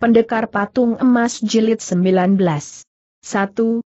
Pendekar Patung Emas Jilid 19. 1.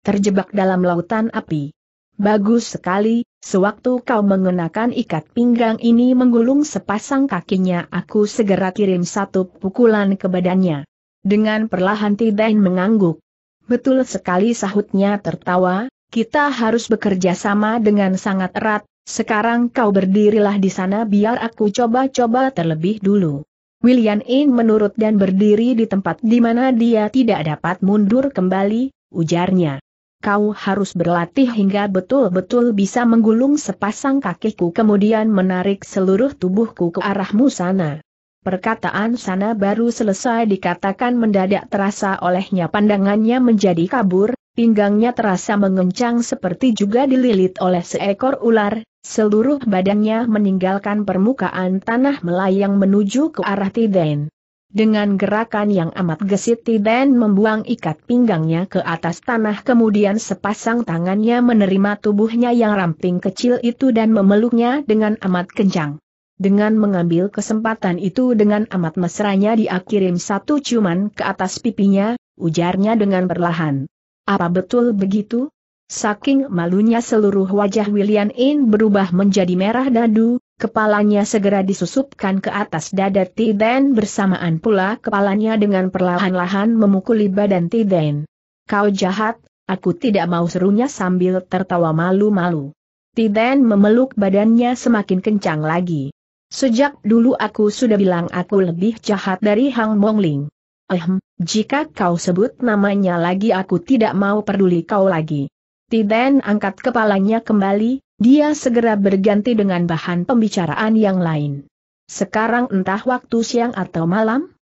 Terjebak dalam lautan api. Bagus sekali, sewaktu kau mengenakan ikat pinggang ini menggulung sepasang kakinya aku segera kirim satu pukulan ke badannya. Dengan perlahan Tidain mengangguk. Betul sekali sahutnya tertawa, kita harus bekerja sama dengan sangat erat, sekarang kau berdirilah di sana biar aku coba-coba terlebih dulu. William In menurut dan berdiri di tempat di mana dia tidak dapat mundur kembali, ujarnya. Kau harus berlatih hingga betul-betul bisa menggulung sepasang kakiku kemudian menarik seluruh tubuhku ke arahmu sana. Perkataan sana baru selesai dikatakan mendadak terasa olehnya pandangannya menjadi kabur, pinggangnya terasa mengencang seperti juga dililit oleh seekor ular, seluruh badannya meninggalkan permukaan tanah melayang menuju ke arah Tiden. Dengan gerakan yang amat gesit Tiden membuang ikat pinggangnya ke atas tanah kemudian sepasang tangannya menerima tubuhnya yang ramping kecil itu dan memeluknya dengan amat kencang. Dengan mengambil kesempatan itu dengan amat mesranya dia kirim satu cuman ke atas pipinya, ujarnya dengan perlahan. Apa betul begitu? Saking malunya seluruh wajah William In berubah menjadi merah dadu, kepalanya segera disusupkan ke atas dada Tiden bersamaan pula kepalanya dengan perlahan-lahan memukuli badan Tiden. Kau jahat, aku tidak mau serunya sambil tertawa malu-malu. Tiden memeluk badannya semakin kencang lagi. Sejak dulu aku sudah bilang aku lebih jahat dari Hang Mongling. Ehem, jika kau sebut namanya lagi aku tidak mau peduli kau lagi. Tiden angkat kepalanya kembali, dia segera berganti dengan bahan pembicaraan yang lain. Sekarang entah waktu siang atau malam?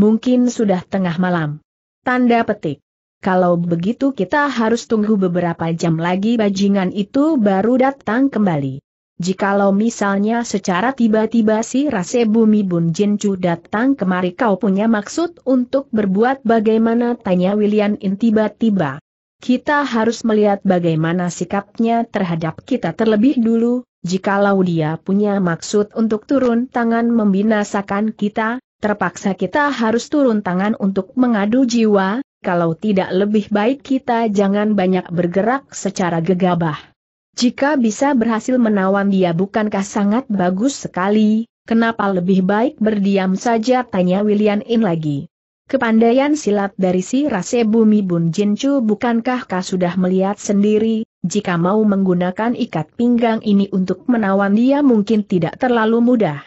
Mungkin sudah tengah malam. Tanda petik. Kalau begitu kita harus tunggu beberapa jam lagi bajingan itu baru datang kembali. Jikalau misalnya secara tiba-tiba si Rase Bumi Bun Jin datang kemari kau punya maksud untuk berbuat bagaimana tanya William In tiba-tiba. Kita harus melihat bagaimana sikapnya terhadap kita terlebih dulu, jikalau dia punya maksud untuk turun tangan membinasakan kita, terpaksa kita harus turun tangan untuk mengadu jiwa, kalau tidak lebih baik kita jangan banyak bergerak secara gegabah. Jika bisa berhasil menawan dia bukankah sangat bagus sekali, kenapa lebih baik berdiam saja tanya William In lagi. Kepandaian silat dari si Rase Bumi Bun Jinchu bukankah kau sudah melihat sendiri, jika mau menggunakan ikat pinggang ini untuk menawan dia mungkin tidak terlalu mudah.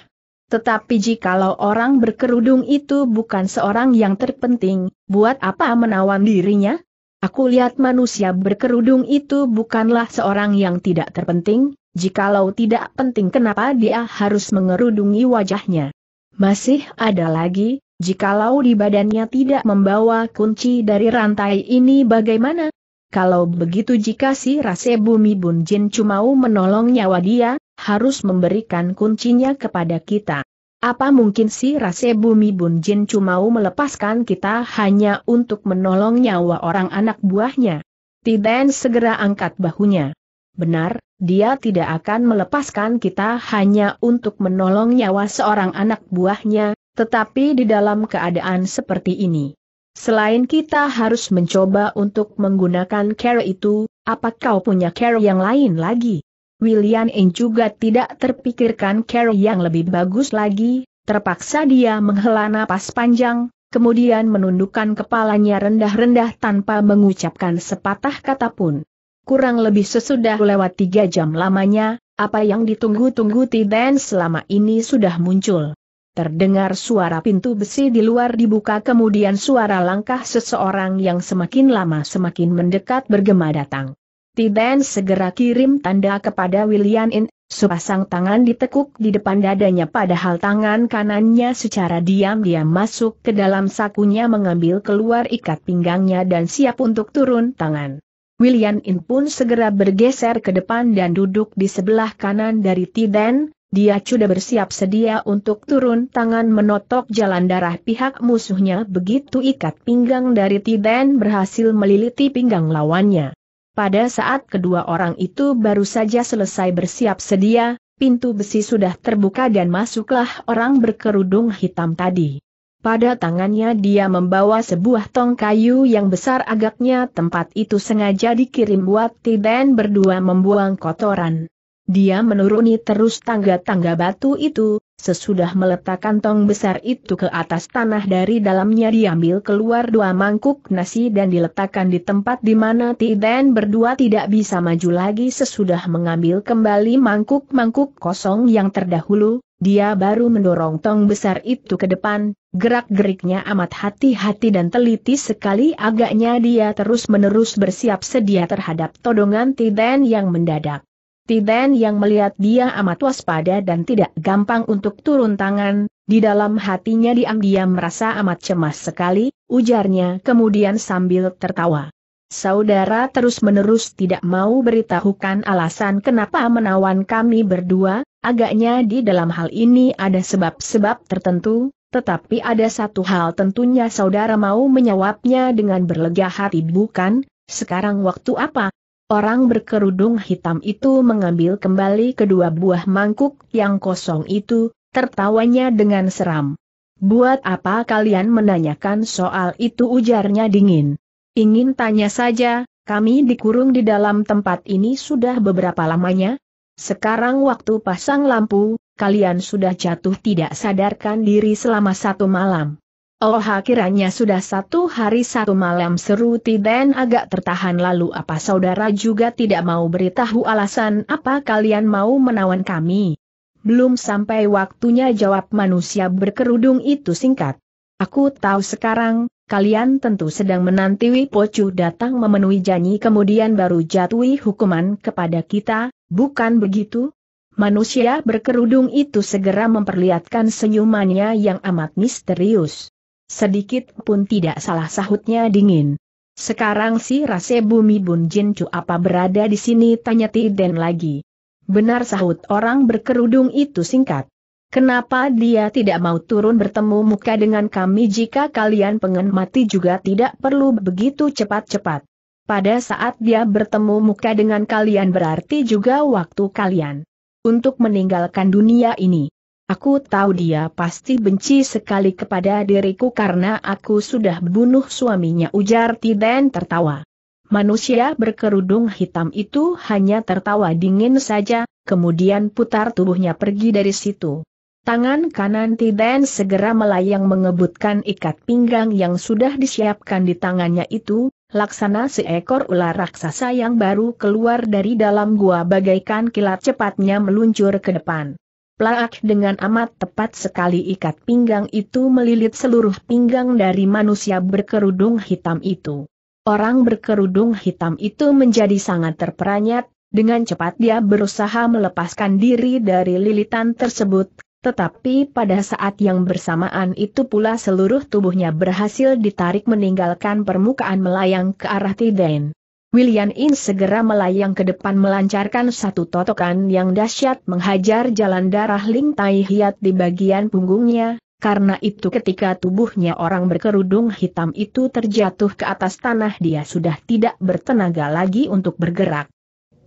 Tetapi jikalau orang berkerudung itu bukan seorang yang terpenting, buat apa menawan dirinya? Aku lihat manusia berkerudung itu bukanlah seorang yang tidak terpenting, jikalau tidak penting kenapa dia harus mengerudungi wajahnya. Masih ada lagi, jikalau di badannya tidak membawa kunci dari rantai ini bagaimana? Kalau begitu jika si Rase Bumi Bunjin cuma menolong nyawa dia, harus memberikan kuncinya kepada kita. Apa mungkin si Rase Bumi Bunjin cuma melepaskan kita hanya untuk menolong nyawa orang anak buahnya? Tiden segera angkat bahunya. Benar, dia tidak akan melepaskan kita hanya untuk menolong nyawa seorang anak buahnya, tetapi di dalam keadaan seperti ini. Selain kita harus mencoba untuk menggunakan care itu, apa kau punya care yang lain lagi? William Eng juga tidak terpikirkan cara yang lebih bagus lagi, terpaksa dia menghela napas panjang, kemudian menundukkan kepalanya rendah-rendah tanpa mengucapkan sepatah kata pun. Kurang lebih sesudah lewat tiga jam lamanya, apa yang ditunggu-tunggu Tiden selama ini sudah muncul. Terdengar suara pintu besi di luar dibuka kemudian suara langkah seseorang yang semakin lama semakin mendekat bergema datang. Tiben segera kirim tanda kepada William In, sepasang tangan ditekuk di depan dadanya padahal tangan kanannya secara diam-diam masuk ke dalam sakunya mengambil keluar ikat pinggangnya dan siap untuk turun tangan. William In pun segera bergeser ke depan dan duduk di sebelah kanan dari Tiben, dia sudah bersiap sedia untuk turun tangan menotok jalan darah pihak musuhnya begitu ikat pinggang dari Tiden berhasil meliliti pinggang lawannya. Pada saat kedua orang itu baru saja selesai bersiap sedia, pintu besi sudah terbuka dan masuklah orang berkerudung hitam tadi. Pada tangannya dia membawa sebuah tong kayu yang besar agaknya tempat itu sengaja dikirim buat Tiden berdua membuang kotoran. Dia menuruni terus tangga-tangga batu itu, sesudah meletakkan tong besar itu ke atas tanah dari dalamnya diambil keluar dua mangkuk nasi dan diletakkan di tempat di mana Tiden berdua tidak bisa maju lagi sesudah mengambil kembali mangkuk-mangkuk kosong yang terdahulu, dia baru mendorong tong besar itu ke depan, gerak-geriknya amat hati-hati dan teliti sekali agaknya dia terus-menerus bersiap sedia terhadap todongan Tiden yang mendadak. Tiden yang melihat dia amat waspada dan tidak gampang untuk turun tangan, di dalam hatinya diam-diam merasa amat cemas sekali, ujarnya kemudian sambil tertawa. Saudara terus-menerus tidak mau beritahukan alasan kenapa menawan kami berdua, agaknya di dalam hal ini ada sebab-sebab tertentu, tetapi ada satu hal tentunya saudara mau menyawabnya dengan berlega hati bukan, sekarang waktu apa, Orang berkerudung hitam itu mengambil kembali kedua buah mangkuk yang kosong itu, tertawanya dengan seram. Buat apa kalian menanyakan soal itu ujarnya dingin. Ingin tanya saja, kami dikurung di dalam tempat ini sudah beberapa lamanya? Sekarang waktu pasang lampu, kalian sudah jatuh tidak sadarkan diri selama satu malam. Oh kiranya sudah satu hari satu malam seru Tiden agak tertahan lalu apa saudara juga tidak mau beritahu alasan apa kalian mau menawan kami? Belum sampai waktunya jawab manusia berkerudung itu singkat. Aku tahu sekarang, kalian tentu sedang menanti Wipocu datang memenuhi janji kemudian baru jatuhi hukuman kepada kita, bukan begitu? Manusia berkerudung itu segera memperlihatkan senyumannya yang amat misterius. Sedikit pun tidak salah sahutnya dingin. Sekarang si Rase Bumi Bun Jin Cu apa berada di sini tanya Tiden lagi. Benar sahut orang berkerudung itu singkat. Kenapa dia tidak mau turun bertemu muka dengan kami jika kalian pengen mati juga tidak perlu begitu cepat-cepat. Pada saat dia bertemu muka dengan kalian berarti juga waktu kalian untuk meninggalkan dunia ini. Aku tahu dia pasti benci sekali kepada diriku karena aku sudah bunuh suaminya ujar Tiden tertawa. Manusia berkerudung hitam itu hanya tertawa dingin saja, kemudian putar tubuhnya pergi dari situ. Tangan kanan Tiden segera melayang mengebutkan ikat pinggang yang sudah disiapkan di tangannya itu, laksana seekor ular raksasa yang baru keluar dari dalam gua bagaikan kilat cepatnya meluncur ke depan. Plaak dengan amat tepat sekali ikat pinggang itu melilit seluruh pinggang dari manusia berkerudung hitam itu. Orang berkerudung hitam itu menjadi sangat terperanjat. dengan cepat dia berusaha melepaskan diri dari lilitan tersebut, tetapi pada saat yang bersamaan itu pula seluruh tubuhnya berhasil ditarik meninggalkan permukaan melayang ke arah Tiden. William In segera melayang ke depan melancarkan satu totokan yang dahsyat menghajar jalan darah Ling Tai Hiat di bagian punggungnya, karena itu ketika tubuhnya orang berkerudung hitam itu terjatuh ke atas tanah dia sudah tidak bertenaga lagi untuk bergerak.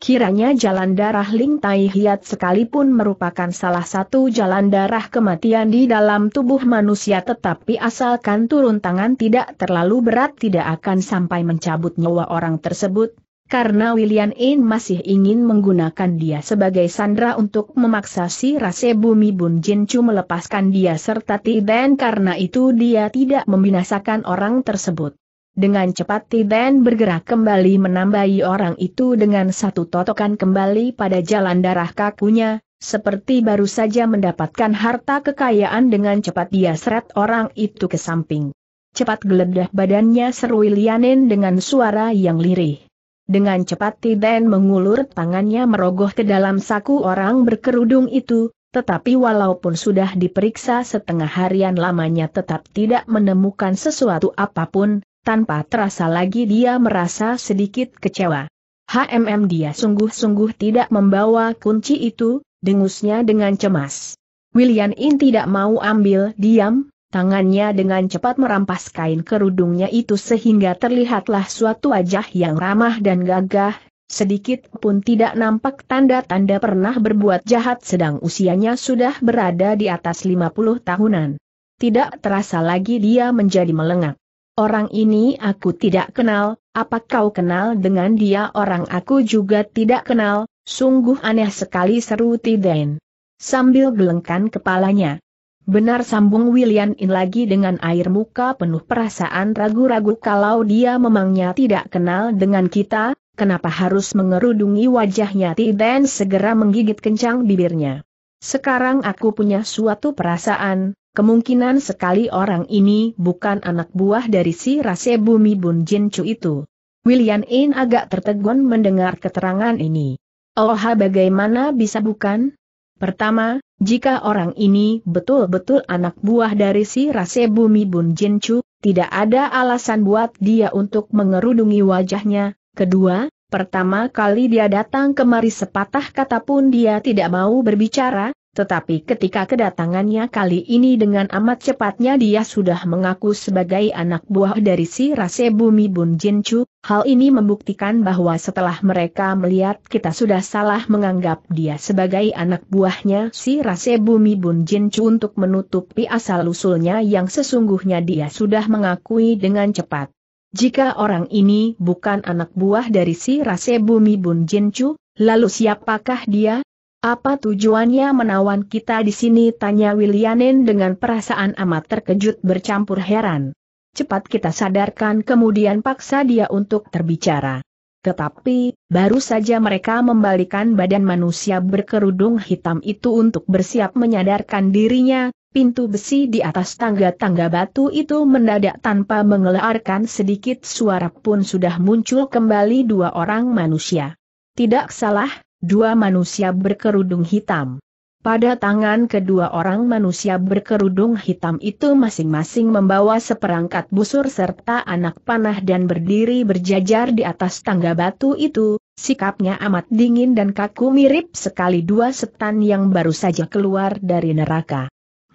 Kiranya jalan darah Ling Tai Hiat sekalipun merupakan salah satu jalan darah kematian di dalam tubuh manusia tetapi asalkan turun tangan tidak terlalu berat tidak akan sampai mencabut nyawa orang tersebut, karena William In masih ingin menggunakan dia sebagai sandra untuk memaksa si Rase Bumi Bun Jin Chu melepaskan dia serta Tiden karena itu dia tidak membinasakan orang tersebut. Dengan cepat Tiden bergerak kembali menambahi orang itu dengan satu totokan kembali pada jalan darah kakunya, seperti baru saja mendapatkan harta kekayaan dengan cepat dia seret orang itu ke samping. Cepat geledah badannya seru Lianin dengan suara yang lirih. Dengan cepat Tiden mengulur tangannya merogoh ke dalam saku orang berkerudung itu, tetapi walaupun sudah diperiksa setengah harian lamanya tetap tidak menemukan sesuatu apapun, tanpa terasa lagi dia merasa sedikit kecewa. HMM dia sungguh-sungguh tidak membawa kunci itu, dengusnya dengan cemas. William In tidak mau ambil diam, tangannya dengan cepat merampas kain kerudungnya itu sehingga terlihatlah suatu wajah yang ramah dan gagah, sedikit pun tidak nampak tanda-tanda pernah berbuat jahat sedang usianya sudah berada di atas 50 tahunan. Tidak terasa lagi dia menjadi melengak. Orang ini aku tidak kenal, apa kau kenal dengan dia orang aku juga tidak kenal, sungguh aneh sekali seru Tiden. Sambil gelengkan kepalanya. Benar sambung William In lagi dengan air muka penuh perasaan ragu-ragu kalau dia memangnya tidak kenal dengan kita, kenapa harus mengerudungi wajahnya Tiden segera menggigit kencang bibirnya. Sekarang aku punya suatu perasaan, Kemungkinan sekali orang ini bukan anak buah dari si Rase Bumi Bun Jin Chu itu. William In agak tertegun mendengar keterangan ini. Oh bagaimana bisa bukan? Pertama, jika orang ini betul-betul anak buah dari si Rase Bumi Bun Jin Chu, tidak ada alasan buat dia untuk mengerudungi wajahnya. Kedua, pertama kali dia datang kemari sepatah kata pun dia tidak mau berbicara, tetapi ketika kedatangannya kali ini dengan amat cepatnya dia sudah mengaku sebagai anak buah dari si Rase Bumi Bun Jin hal ini membuktikan bahwa setelah mereka melihat kita sudah salah menganggap dia sebagai anak buahnya si Rase Bumi Bun Jin untuk menutupi asal-usulnya yang sesungguhnya dia sudah mengakui dengan cepat. Jika orang ini bukan anak buah dari si Rase Bumi Bun Jin lalu siapakah dia? Apa tujuannya menawan kita di sini? Tanya Willianen dengan perasaan amat terkejut bercampur heran. Cepat kita sadarkan kemudian paksa dia untuk terbicara. Tetapi, baru saja mereka membalikan badan manusia berkerudung hitam itu untuk bersiap menyadarkan dirinya, pintu besi di atas tangga-tangga batu itu mendadak tanpa mengeluarkan sedikit suara pun sudah muncul kembali dua orang manusia. Tidak salah, dua manusia berkerudung hitam. Pada tangan kedua orang manusia berkerudung hitam itu masing-masing membawa seperangkat busur serta anak panah dan berdiri berjajar di atas tangga batu itu, sikapnya amat dingin dan kaku mirip sekali dua setan yang baru saja keluar dari neraka.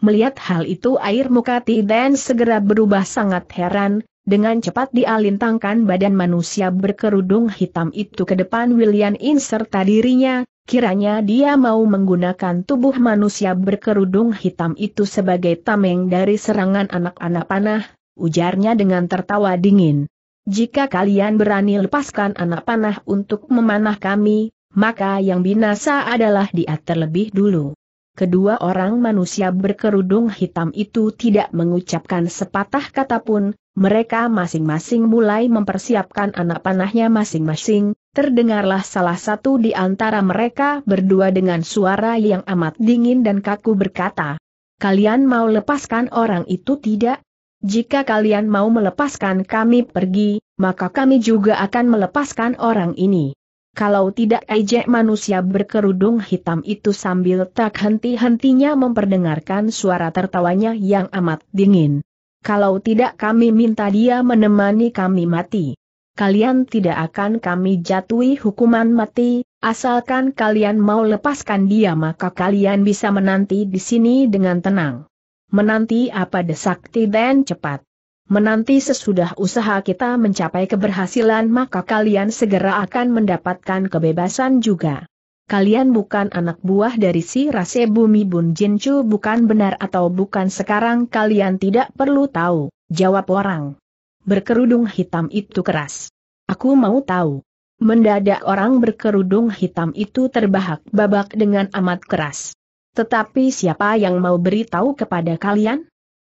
Melihat hal itu air muka Tiden segera berubah sangat heran, dengan cepat dialintangkan badan manusia berkerudung hitam itu ke depan William In serta dirinya, kiranya dia mau menggunakan tubuh manusia berkerudung hitam itu sebagai tameng dari serangan anak-anak panah, ujarnya dengan tertawa dingin. Jika kalian berani lepaskan anak panah untuk memanah kami, maka yang binasa adalah dia terlebih dulu kedua orang manusia berkerudung hitam itu tidak mengucapkan sepatah kata pun, mereka masing-masing mulai mempersiapkan anak panahnya masing-masing, terdengarlah salah satu di antara mereka berdua dengan suara yang amat dingin dan kaku berkata, Kalian mau lepaskan orang itu tidak? Jika kalian mau melepaskan kami pergi, maka kami juga akan melepaskan orang ini. Kalau tidak ejek manusia berkerudung hitam itu sambil tak henti-hentinya memperdengarkan suara tertawanya yang amat dingin. Kalau tidak kami minta dia menemani kami mati. Kalian tidak akan kami jatuhi hukuman mati, asalkan kalian mau lepaskan dia maka kalian bisa menanti di sini dengan tenang. Menanti apa desak Tiden cepat. Menanti sesudah usaha kita mencapai keberhasilan maka kalian segera akan mendapatkan kebebasan juga. Kalian bukan anak buah dari si Rase Bumi Bun Jincu bukan benar atau bukan sekarang kalian tidak perlu tahu, jawab orang. Berkerudung hitam itu keras. Aku mau tahu. Mendadak orang berkerudung hitam itu terbahak-babak dengan amat keras. Tetapi siapa yang mau beritahu kepada kalian?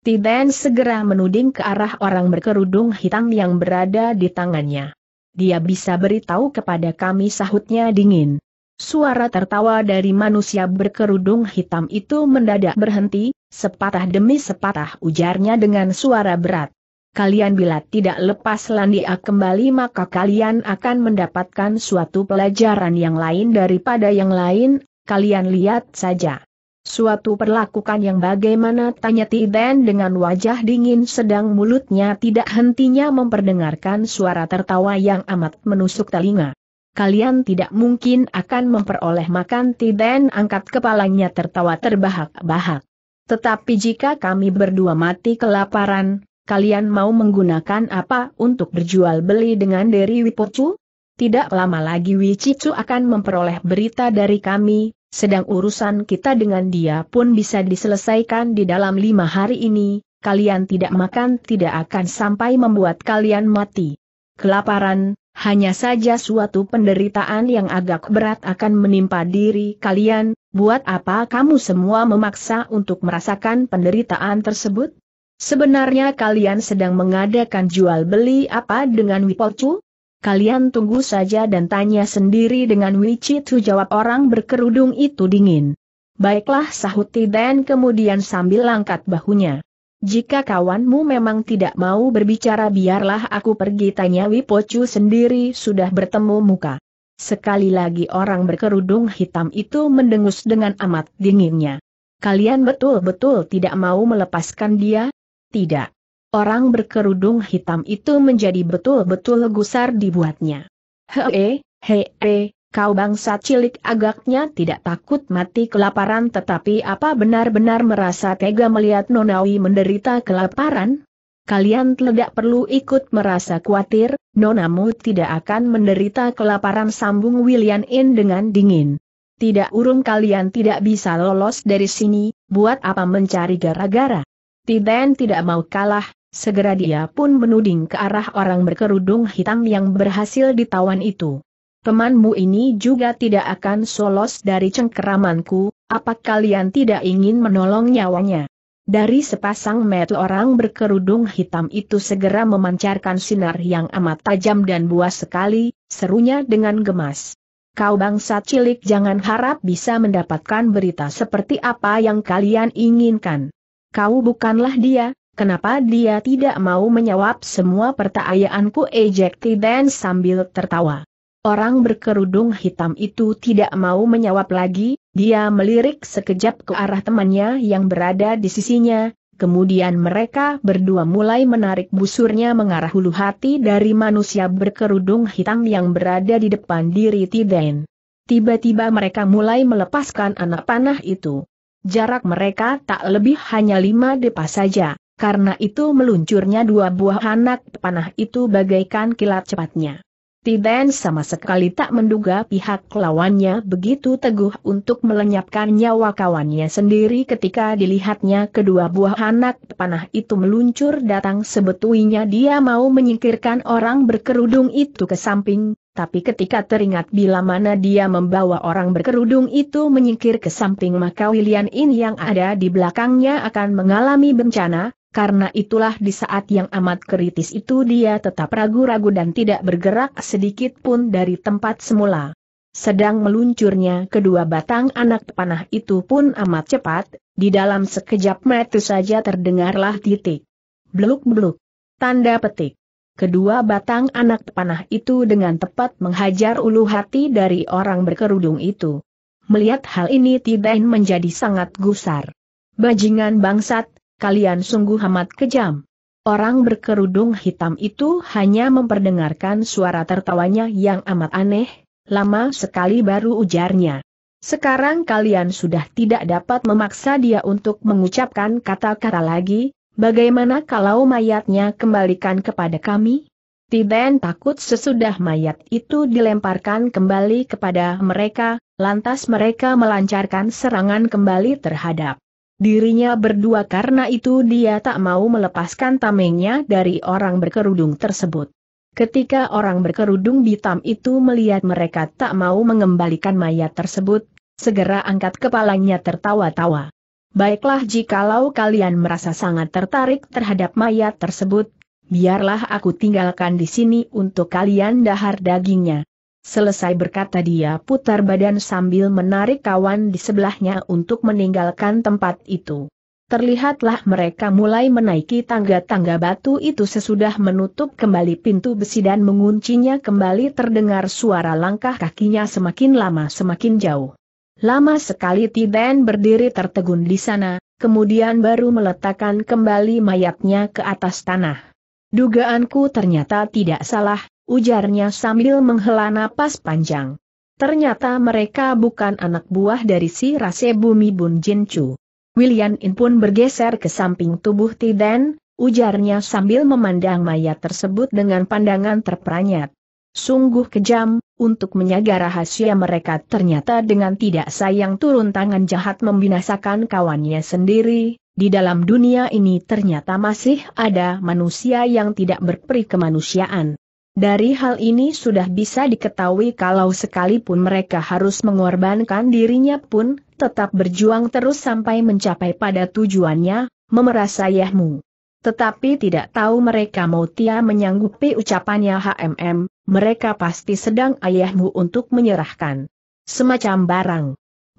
Tiben segera menuding ke arah orang berkerudung hitam yang berada di tangannya. Dia bisa beritahu kepada kami sahutnya dingin. Suara tertawa dari manusia berkerudung hitam itu mendadak berhenti, sepatah demi sepatah ujarnya dengan suara berat. Kalian bila tidak lepas Landia kembali maka kalian akan mendapatkan suatu pelajaran yang lain daripada yang lain, kalian lihat saja. Suatu perlakukan yang bagaimana tanya Tiden dengan wajah dingin sedang mulutnya tidak hentinya memperdengarkan suara tertawa yang amat menusuk telinga. Kalian tidak mungkin akan memperoleh makan Tiden angkat kepalanya tertawa terbahak-bahak. Tetapi jika kami berdua mati kelaparan, kalian mau menggunakan apa untuk berjual beli dengan Dewi Wipocu? Tidak lama lagi Wicicu akan memperoleh berita dari kami, sedang urusan kita dengan dia pun bisa diselesaikan di dalam lima hari ini, kalian tidak makan tidak akan sampai membuat kalian mati. Kelaparan, hanya saja suatu penderitaan yang agak berat akan menimpa diri kalian, buat apa kamu semua memaksa untuk merasakan penderitaan tersebut? Sebenarnya kalian sedang mengadakan jual beli apa dengan Wipocu? kalian tunggu saja dan tanya sendiri dengan Wicitu jawab orang berkerudung itu dingin. Baiklah sahut dan kemudian sambil langkat bahunya. Jika kawanmu memang tidak mau berbicara biarlah aku pergi tanya Wipocu sendiri sudah bertemu muka. Sekali lagi orang berkerudung hitam itu mendengus dengan amat dinginnya. Kalian betul-betul tidak mau melepaskan dia? Tidak. Orang berkerudung hitam itu menjadi betul-betul gusar dibuatnya. Hee, hee, kau bangsa cilik agaknya tidak takut mati kelaparan tetapi apa benar-benar merasa tega melihat Nonawi menderita kelaparan? Kalian tidak perlu ikut merasa khawatir, nonamu tidak akan menderita kelaparan sambung William In dengan dingin. Tidak urung kalian tidak bisa lolos dari sini, buat apa mencari gara-gara? Tiden tidak mau kalah, Segera dia pun menuding ke arah orang berkerudung hitam yang berhasil ditawan itu. Temanmu ini juga tidak akan solos dari cengkeramanku, apa kalian tidak ingin menolong nyawanya? Dari sepasang mata orang berkerudung hitam itu segera memancarkan sinar yang amat tajam dan buas sekali, serunya dengan gemas. Kau bangsa cilik jangan harap bisa mendapatkan berita seperti apa yang kalian inginkan. Kau bukanlah dia, Kenapa dia tidak mau menjawab semua pertanyaanku ejekti dan sambil tertawa. Orang berkerudung hitam itu tidak mau menjawab lagi, dia melirik sekejap ke arah temannya yang berada di sisinya, kemudian mereka berdua mulai menarik busurnya mengarah hulu hati dari manusia berkerudung hitam yang berada di depan diri Tiden. Tiba-tiba mereka mulai melepaskan anak panah itu. Jarak mereka tak lebih hanya lima depa saja karena itu meluncurnya dua buah anak panah itu bagaikan kilat cepatnya. Tiden sama sekali tak menduga pihak lawannya begitu teguh untuk melenyapkan nyawa kawannya sendiri ketika dilihatnya kedua buah anak panah itu meluncur datang sebetulnya dia mau menyingkirkan orang berkerudung itu ke samping, tapi ketika teringat bila mana dia membawa orang berkerudung itu menyingkir ke samping maka William In yang ada di belakangnya akan mengalami bencana, karena itulah di saat yang amat kritis itu dia tetap ragu-ragu dan tidak bergerak sedikit pun dari tempat semula. Sedang meluncurnya kedua batang anak panah itu pun amat cepat, di dalam sekejap mata saja terdengarlah titik. Bluk-bluk. Tanda petik. Kedua batang anak panah itu dengan tepat menghajar ulu hati dari orang berkerudung itu. Melihat hal ini Tidain menjadi sangat gusar. Bajingan bangsat, kalian sungguh amat kejam. Orang berkerudung hitam itu hanya memperdengarkan suara tertawanya yang amat aneh, lama sekali baru ujarnya. Sekarang kalian sudah tidak dapat memaksa dia untuk mengucapkan kata-kata lagi, bagaimana kalau mayatnya kembalikan kepada kami? Tiben takut sesudah mayat itu dilemparkan kembali kepada mereka, lantas mereka melancarkan serangan kembali terhadap Dirinya berdua karena itu dia tak mau melepaskan tamengnya dari orang berkerudung tersebut. Ketika orang berkerudung hitam itu melihat mereka tak mau mengembalikan mayat tersebut, segera angkat kepalanya tertawa-tawa. Baiklah jikalau kalian merasa sangat tertarik terhadap mayat tersebut, biarlah aku tinggalkan di sini untuk kalian dahar dagingnya. Selesai berkata dia putar badan sambil menarik kawan di sebelahnya untuk meninggalkan tempat itu. Terlihatlah mereka mulai menaiki tangga-tangga batu itu sesudah menutup kembali pintu besi dan menguncinya kembali terdengar suara langkah kakinya semakin lama semakin jauh. Lama sekali Tiden berdiri tertegun di sana, kemudian baru meletakkan kembali mayatnya ke atas tanah. Dugaanku ternyata tidak salah, ujarnya sambil menghela napas panjang. Ternyata mereka bukan anak buah dari si Rase Bumi Bun Jin Chu. William In pun bergeser ke samping tubuh Tiden, ujarnya sambil memandang mayat tersebut dengan pandangan terperanjat. Sungguh kejam, untuk menyaga rahasia mereka ternyata dengan tidak sayang turun tangan jahat membinasakan kawannya sendiri, di dalam dunia ini ternyata masih ada manusia yang tidak berperi kemanusiaan. Dari hal ini sudah bisa diketahui kalau sekalipun mereka harus mengorbankan dirinya pun, tetap berjuang terus sampai mencapai pada tujuannya, memeras sayahmu. Tetapi tidak tahu mereka mau Tia menyanggupi ucapannya HMM, mereka pasti sedang ayahmu untuk menyerahkan. Semacam barang.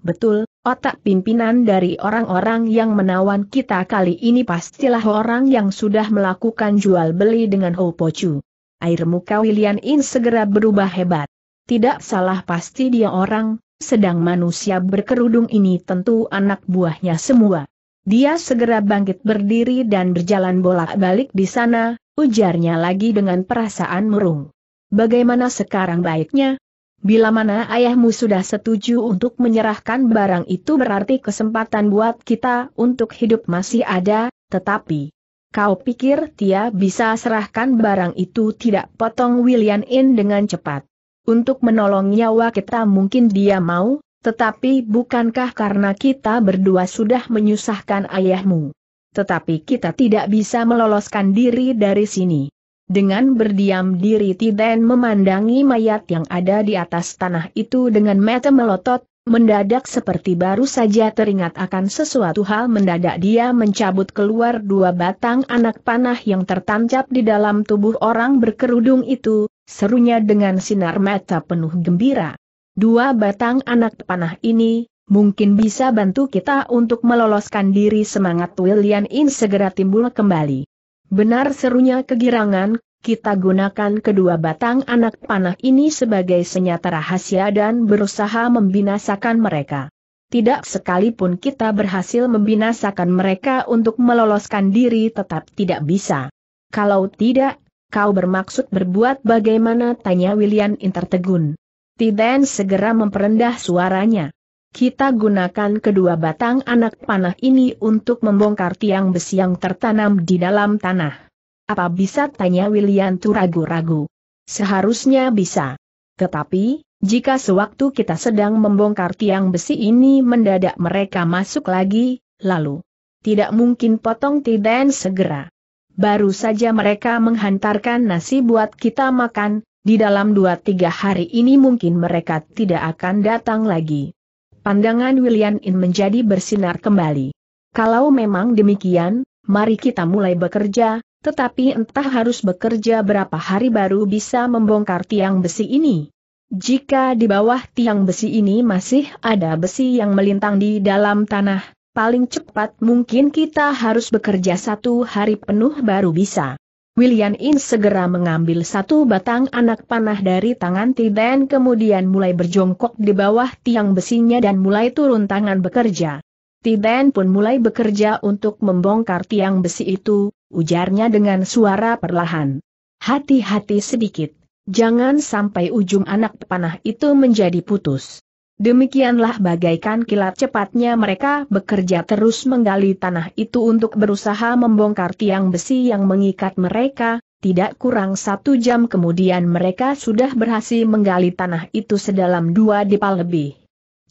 Betul, otak pimpinan dari orang-orang yang menawan kita kali ini pastilah orang yang sudah melakukan jual beli dengan Ho Pochu air muka William In segera berubah hebat. Tidak salah pasti dia orang, sedang manusia berkerudung ini tentu anak buahnya semua. Dia segera bangkit berdiri dan berjalan bolak-balik di sana, ujarnya lagi dengan perasaan murung. Bagaimana sekarang baiknya? Bila mana ayahmu sudah setuju untuk menyerahkan barang itu berarti kesempatan buat kita untuk hidup masih ada, tetapi, Kau pikir dia bisa serahkan barang itu tidak potong William In dengan cepat. Untuk menolong nyawa kita mungkin dia mau, tetapi bukankah karena kita berdua sudah menyusahkan ayahmu? Tetapi kita tidak bisa meloloskan diri dari sini. Dengan berdiam diri Tiden memandangi mayat yang ada di atas tanah itu dengan mata melotot, Mendadak seperti baru saja teringat akan sesuatu hal mendadak dia mencabut keluar dua batang anak panah yang tertancap di dalam tubuh orang berkerudung itu, serunya dengan sinar mata penuh gembira. Dua batang anak panah ini, mungkin bisa bantu kita untuk meloloskan diri semangat William In segera timbul kembali. Benar serunya kegirangan, kita gunakan kedua batang anak panah ini sebagai senjata rahasia dan berusaha membinasakan mereka. Tidak sekalipun kita berhasil membinasakan mereka untuk meloloskan diri tetap tidak bisa. Kalau tidak, kau bermaksud berbuat bagaimana tanya William Intertegun. Tiden segera memperendah suaranya. Kita gunakan kedua batang anak panah ini untuk membongkar tiang besi yang tertanam di dalam tanah. Apa bisa tanya tu ragu-ragu? Seharusnya bisa. Tetapi, jika sewaktu kita sedang membongkar tiang besi ini mendadak mereka masuk lagi, lalu tidak mungkin potong tiden segera. Baru saja mereka menghantarkan nasi buat kita makan, di dalam dua tiga hari ini mungkin mereka tidak akan datang lagi. Pandangan William In menjadi bersinar kembali. Kalau memang demikian, mari kita mulai bekerja, tetapi entah harus bekerja berapa hari baru bisa membongkar tiang besi ini. Jika di bawah tiang besi ini masih ada besi yang melintang di dalam tanah, paling cepat mungkin kita harus bekerja satu hari penuh baru bisa. William In segera mengambil satu batang anak panah dari tangan Tiden kemudian mulai berjongkok di bawah tiang besinya dan mulai turun tangan bekerja. Tiden pun mulai bekerja untuk membongkar tiang besi itu, ujarnya dengan suara perlahan. Hati-hati sedikit, jangan sampai ujung anak panah itu menjadi putus. Demikianlah bagaikan kilat cepatnya mereka bekerja terus menggali tanah itu untuk berusaha membongkar tiang besi yang mengikat mereka, tidak kurang satu jam kemudian mereka sudah berhasil menggali tanah itu sedalam dua depa lebih.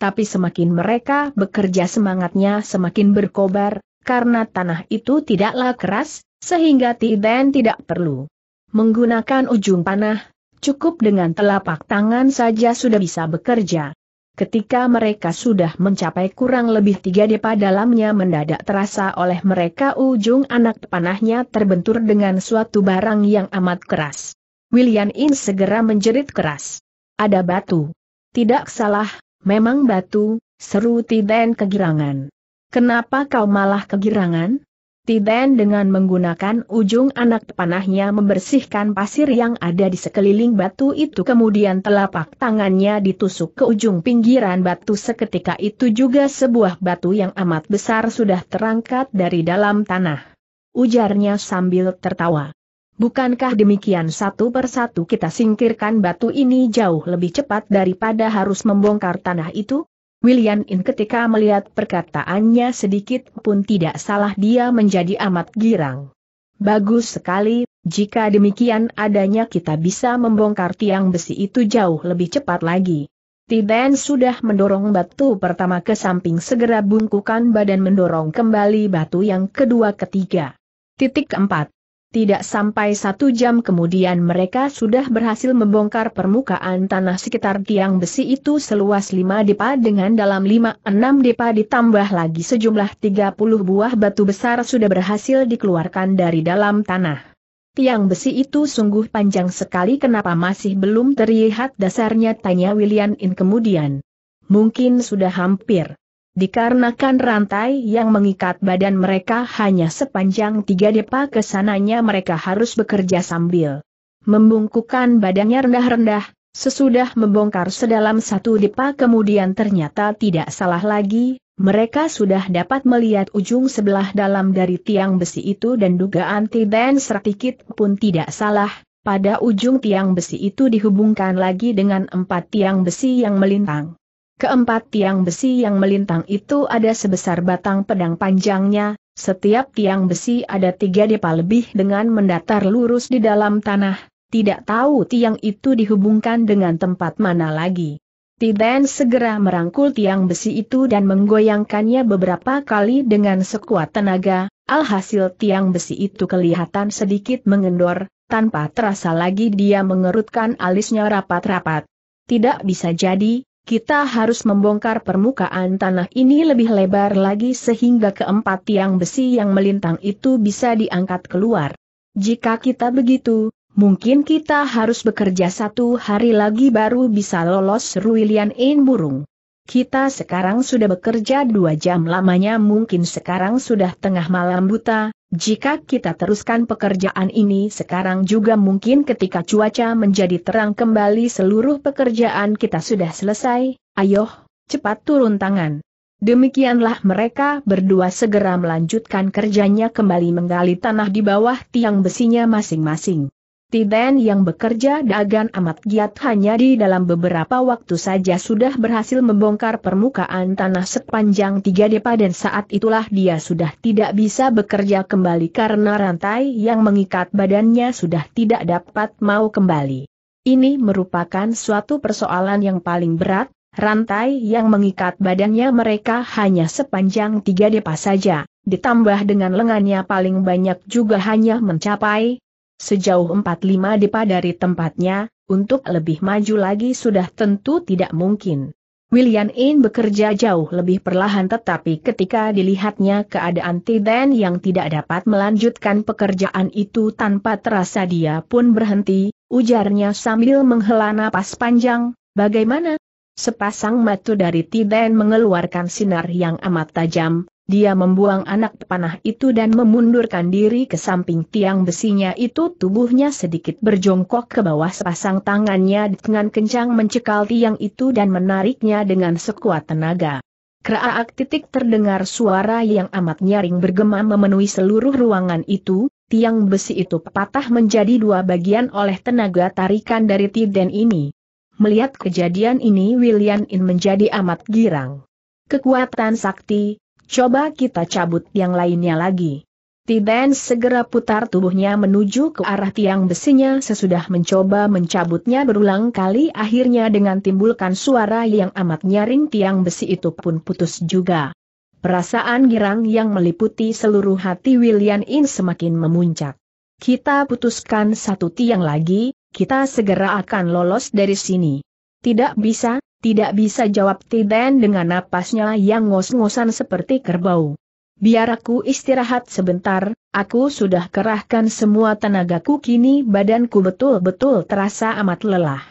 Tapi semakin mereka bekerja semangatnya semakin berkobar, karena tanah itu tidaklah keras, sehingga Tiden tidak perlu menggunakan ujung panah, cukup dengan telapak tangan saja sudah bisa bekerja. Ketika mereka sudah mencapai kurang lebih tiga depa dalamnya mendadak terasa oleh mereka ujung anak panahnya terbentur dengan suatu barang yang amat keras. William In segera menjerit keras. Ada batu. Tidak salah, memang batu, seru Tiden kegirangan. Kenapa kau malah kegirangan? Tiben dengan menggunakan ujung anak panahnya membersihkan pasir yang ada di sekeliling batu itu kemudian telapak tangannya ditusuk ke ujung pinggiran batu seketika itu juga sebuah batu yang amat besar sudah terangkat dari dalam tanah. Ujarnya sambil tertawa. Bukankah demikian satu persatu kita singkirkan batu ini jauh lebih cepat daripada harus membongkar tanah itu? William In ketika melihat perkataannya sedikit pun tidak salah dia menjadi amat girang. Bagus sekali, jika demikian adanya kita bisa membongkar tiang besi itu jauh lebih cepat lagi. Tiden sudah mendorong batu pertama ke samping segera bungkukan badan mendorong kembali batu yang kedua ketiga. Titik keempat. Tidak sampai satu jam kemudian mereka sudah berhasil membongkar permukaan tanah sekitar tiang besi itu seluas lima depa dengan dalam lima enam depa ditambah lagi sejumlah tiga puluh buah batu besar sudah berhasil dikeluarkan dari dalam tanah. Tiang besi itu sungguh panjang sekali kenapa masih belum terlihat dasarnya tanya William In kemudian. Mungkin sudah hampir. Dikarenakan rantai yang mengikat badan mereka hanya sepanjang tiga depa kesananya mereka harus bekerja sambil membungkukan badannya rendah-rendah, sesudah membongkar sedalam satu depa kemudian ternyata tidak salah lagi, mereka sudah dapat melihat ujung sebelah dalam dari tiang besi itu dan dugaan Tiden sedikit pun tidak salah, pada ujung tiang besi itu dihubungkan lagi dengan empat tiang besi yang melintang. Keempat tiang besi yang melintang itu ada sebesar batang pedang panjangnya, setiap tiang besi ada tiga depa lebih dengan mendatar lurus di dalam tanah, tidak tahu tiang itu dihubungkan dengan tempat mana lagi. Tiden segera merangkul tiang besi itu dan menggoyangkannya beberapa kali dengan sekuat tenaga, alhasil tiang besi itu kelihatan sedikit mengendor, tanpa terasa lagi dia mengerutkan alisnya rapat-rapat. Tidak bisa jadi, kita harus membongkar permukaan tanah ini lebih lebar lagi sehingga keempat tiang besi yang melintang itu bisa diangkat keluar. Jika kita begitu, mungkin kita harus bekerja satu hari lagi baru bisa lolos Ruilian In Burung. Kita sekarang sudah bekerja dua jam lamanya mungkin sekarang sudah tengah malam buta, jika kita teruskan pekerjaan ini sekarang juga mungkin ketika cuaca menjadi terang kembali seluruh pekerjaan kita sudah selesai, ayo, cepat turun tangan. Demikianlah mereka berdua segera melanjutkan kerjanya kembali menggali tanah di bawah tiang besinya masing-masing. Tiden yang bekerja dagang amat giat hanya di dalam beberapa waktu saja sudah berhasil membongkar permukaan tanah sepanjang tiga depa dan saat itulah dia sudah tidak bisa bekerja kembali karena rantai yang mengikat badannya sudah tidak dapat mau kembali. Ini merupakan suatu persoalan yang paling berat, rantai yang mengikat badannya mereka hanya sepanjang tiga depa saja, ditambah dengan lengannya paling banyak juga hanya mencapai Sejauh 45 depa dari tempatnya, untuk lebih maju lagi sudah tentu tidak mungkin. William In bekerja jauh lebih perlahan tetapi ketika dilihatnya keadaan Tiden yang tidak dapat melanjutkan pekerjaan itu tanpa terasa dia pun berhenti, ujarnya sambil menghela napas panjang, bagaimana? Sepasang mata dari Tiden mengeluarkan sinar yang amat tajam, dia membuang anak panah itu dan memundurkan diri ke samping tiang besinya itu tubuhnya sedikit berjongkok ke bawah sepasang tangannya dengan kencang mencekal tiang itu dan menariknya dengan sekuat tenaga. Keraak titik terdengar suara yang amat nyaring bergema memenuhi seluruh ruangan itu, tiang besi itu patah menjadi dua bagian oleh tenaga tarikan dari Tiden ini. Melihat kejadian ini William In menjadi amat girang. Kekuatan sakti, Coba kita cabut yang lainnya lagi. Tiden segera putar tubuhnya menuju ke arah tiang besinya sesudah mencoba mencabutnya berulang kali akhirnya dengan timbulkan suara yang amat nyaring tiang besi itu pun putus juga. Perasaan girang yang meliputi seluruh hati William In semakin memuncak. Kita putuskan satu tiang lagi, kita segera akan lolos dari sini. Tidak bisa, tidak bisa jawab Tiden dengan napasnya yang ngos-ngosan seperti kerbau. Biar aku istirahat sebentar, aku sudah kerahkan semua tenagaku kini badanku betul-betul terasa amat lelah.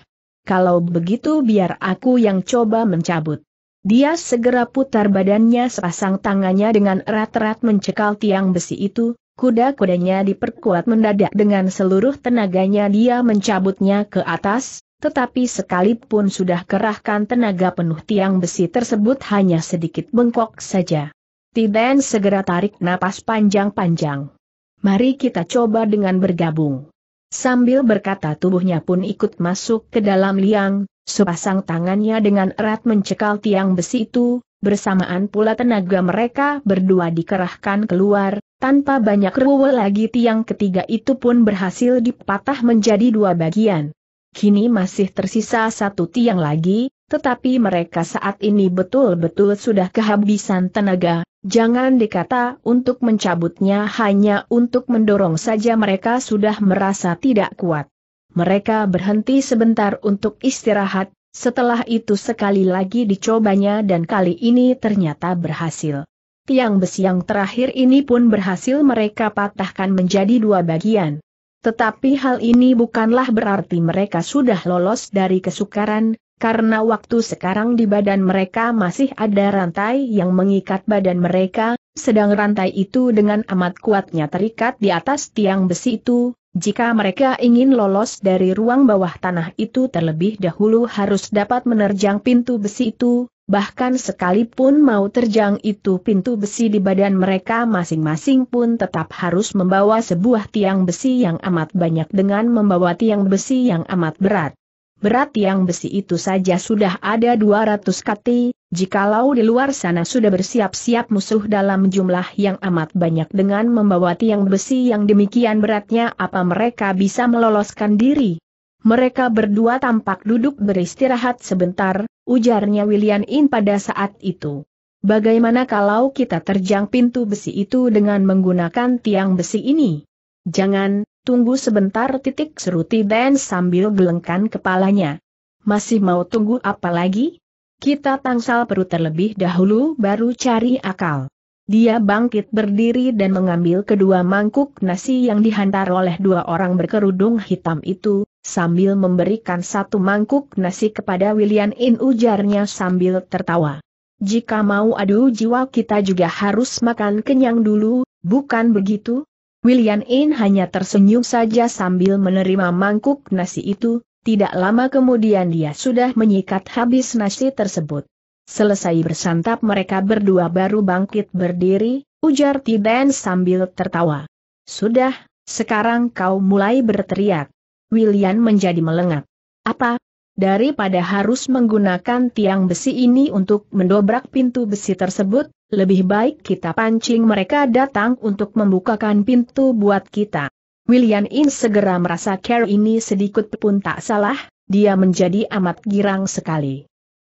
Kalau begitu biar aku yang coba mencabut. Dia segera putar badannya sepasang tangannya dengan erat-erat mencekal tiang besi itu, kuda-kudanya diperkuat mendadak dengan seluruh tenaganya dia mencabutnya ke atas, tetapi sekalipun sudah kerahkan tenaga penuh tiang besi tersebut hanya sedikit bengkok saja. Tiden segera tarik napas panjang-panjang. Mari kita coba dengan bergabung. Sambil berkata tubuhnya pun ikut masuk ke dalam liang, sepasang tangannya dengan erat mencekal tiang besi itu, bersamaan pula tenaga mereka berdua dikerahkan keluar, tanpa banyak rewel lagi tiang ketiga itu pun berhasil dipatah menjadi dua bagian kini masih tersisa satu tiang lagi, tetapi mereka saat ini betul-betul sudah kehabisan tenaga, jangan dikata untuk mencabutnya hanya untuk mendorong saja mereka sudah merasa tidak kuat. Mereka berhenti sebentar untuk istirahat, setelah itu sekali lagi dicobanya dan kali ini ternyata berhasil. Tiang besi yang terakhir ini pun berhasil mereka patahkan menjadi dua bagian. Tetapi hal ini bukanlah berarti mereka sudah lolos dari kesukaran, karena waktu sekarang di badan mereka masih ada rantai yang mengikat badan mereka, sedang rantai itu dengan amat kuatnya terikat di atas tiang besi itu, jika mereka ingin lolos dari ruang bawah tanah itu terlebih dahulu harus dapat menerjang pintu besi itu, bahkan sekalipun mau terjang itu pintu besi di badan mereka masing-masing pun tetap harus membawa sebuah tiang besi yang amat banyak dengan membawa tiang besi yang amat berat. Berat tiang besi itu saja sudah ada 200 kati, jikalau di luar sana sudah bersiap-siap musuh dalam jumlah yang amat banyak dengan membawa tiang besi yang demikian beratnya apa mereka bisa meloloskan diri? Mereka berdua tampak duduk beristirahat sebentar, ujarnya William In pada saat itu. Bagaimana kalau kita terjang pintu besi itu dengan menggunakan tiang besi ini? Jangan, tunggu sebentar titik seruti Dan sambil gelengkan kepalanya. Masih mau tunggu apa lagi? Kita tangsal perut terlebih dahulu baru cari akal. Dia bangkit berdiri dan mengambil kedua mangkuk nasi yang dihantar oleh dua orang berkerudung hitam itu, sambil memberikan satu mangkuk nasi kepada William In ujarnya sambil tertawa. Jika mau adu jiwa kita juga harus makan kenyang dulu, bukan begitu? William In hanya tersenyum saja sambil menerima mangkuk nasi itu, tidak lama kemudian dia sudah menyikat habis nasi tersebut. Selesai bersantap mereka berdua baru bangkit berdiri, ujar Tiden sambil tertawa. Sudah, sekarang kau mulai berteriak. William menjadi melengak. Apa? Daripada harus menggunakan tiang besi ini untuk mendobrak pintu besi tersebut, lebih baik kita pancing mereka datang untuk membukakan pintu buat kita. William In segera merasa care ini sedikit pun tak salah, dia menjadi amat girang sekali.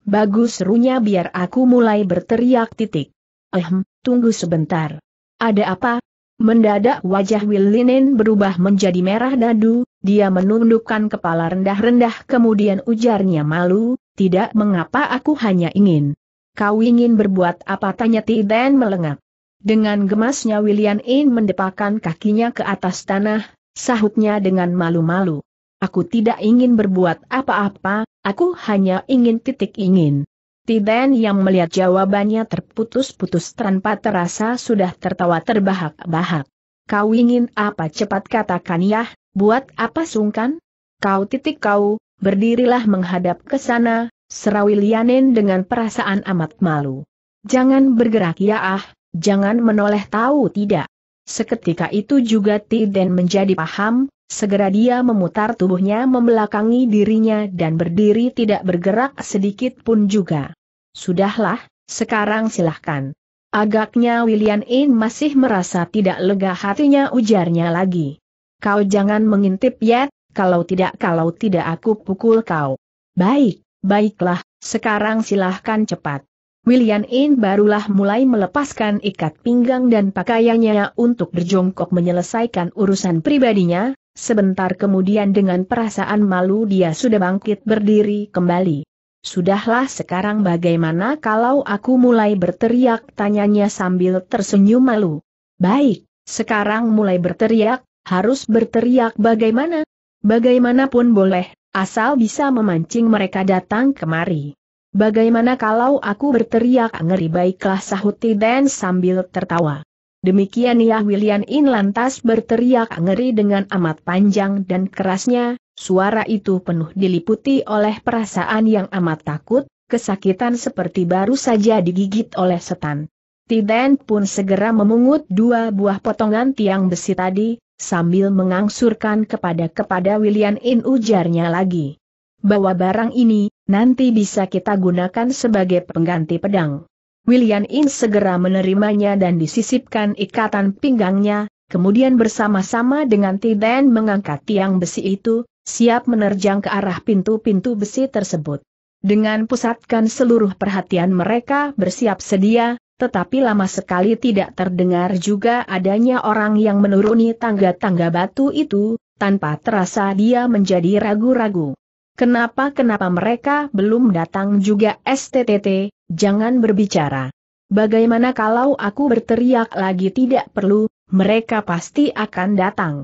Bagus serunya biar aku mulai berteriak titik. Ehm, tunggu sebentar. Ada apa? Mendadak wajah Linen berubah menjadi merah dadu, dia menundukkan kepala rendah-rendah kemudian ujarnya malu, tidak mengapa aku hanya ingin. Kau ingin berbuat apa tanya Tiden melengak. Dengan gemasnya William In mendepakan kakinya ke atas tanah, sahutnya dengan malu-malu. Aku tidak ingin berbuat apa-apa, aku hanya ingin titik ingin. Tiden yang melihat jawabannya terputus-putus tanpa terasa sudah tertawa terbahak-bahak. Kau ingin apa cepat katakan ya, Buat apa sungkan? Kau titik kau, berdirilah menghadap ke sana, serawi Lianen dengan perasaan amat malu. Jangan bergerak ya ah, jangan menoleh tahu tidak. Seketika itu juga Tiden menjadi paham, segera dia memutar tubuhnya membelakangi dirinya dan berdiri tidak bergerak sedikit pun juga. Sudahlah, sekarang silahkan. Agaknya William In masih merasa tidak lega hatinya ujarnya lagi. Kau jangan mengintip ya, kalau tidak kalau tidak aku pukul kau. Baik, baiklah, sekarang silahkan cepat. William In barulah mulai melepaskan ikat pinggang dan pakaiannya untuk berjongkok menyelesaikan urusan pribadinya, sebentar kemudian dengan perasaan malu dia sudah bangkit berdiri kembali. Sudahlah sekarang bagaimana kalau aku mulai berteriak tanyanya sambil tersenyum malu. Baik, sekarang mulai berteriak, harus berteriak bagaimana? Bagaimanapun boleh, asal bisa memancing mereka datang kemari. Bagaimana kalau aku berteriak ngeri baiklah sahuti dan sambil tertawa. Demikian ya William In lantas berteriak ngeri dengan amat panjang dan kerasnya, suara itu penuh diliputi oleh perasaan yang amat takut, kesakitan seperti baru saja digigit oleh setan. Tiden pun segera memungut dua buah potongan tiang besi tadi, sambil mengangsurkan kepada-kepada William In ujarnya lagi. bahwa barang ini, nanti bisa kita gunakan sebagai pengganti pedang. William In segera menerimanya dan disisipkan ikatan pinggangnya, kemudian bersama-sama dengan Tiden mengangkat tiang besi itu, siap menerjang ke arah pintu-pintu besi tersebut. Dengan pusatkan seluruh perhatian mereka bersiap sedia, tetapi lama sekali tidak terdengar juga adanya orang yang menuruni tangga-tangga batu itu, tanpa terasa dia menjadi ragu-ragu. Kenapa-kenapa mereka belum datang juga STTT, jangan berbicara. Bagaimana kalau aku berteriak lagi tidak perlu, mereka pasti akan datang.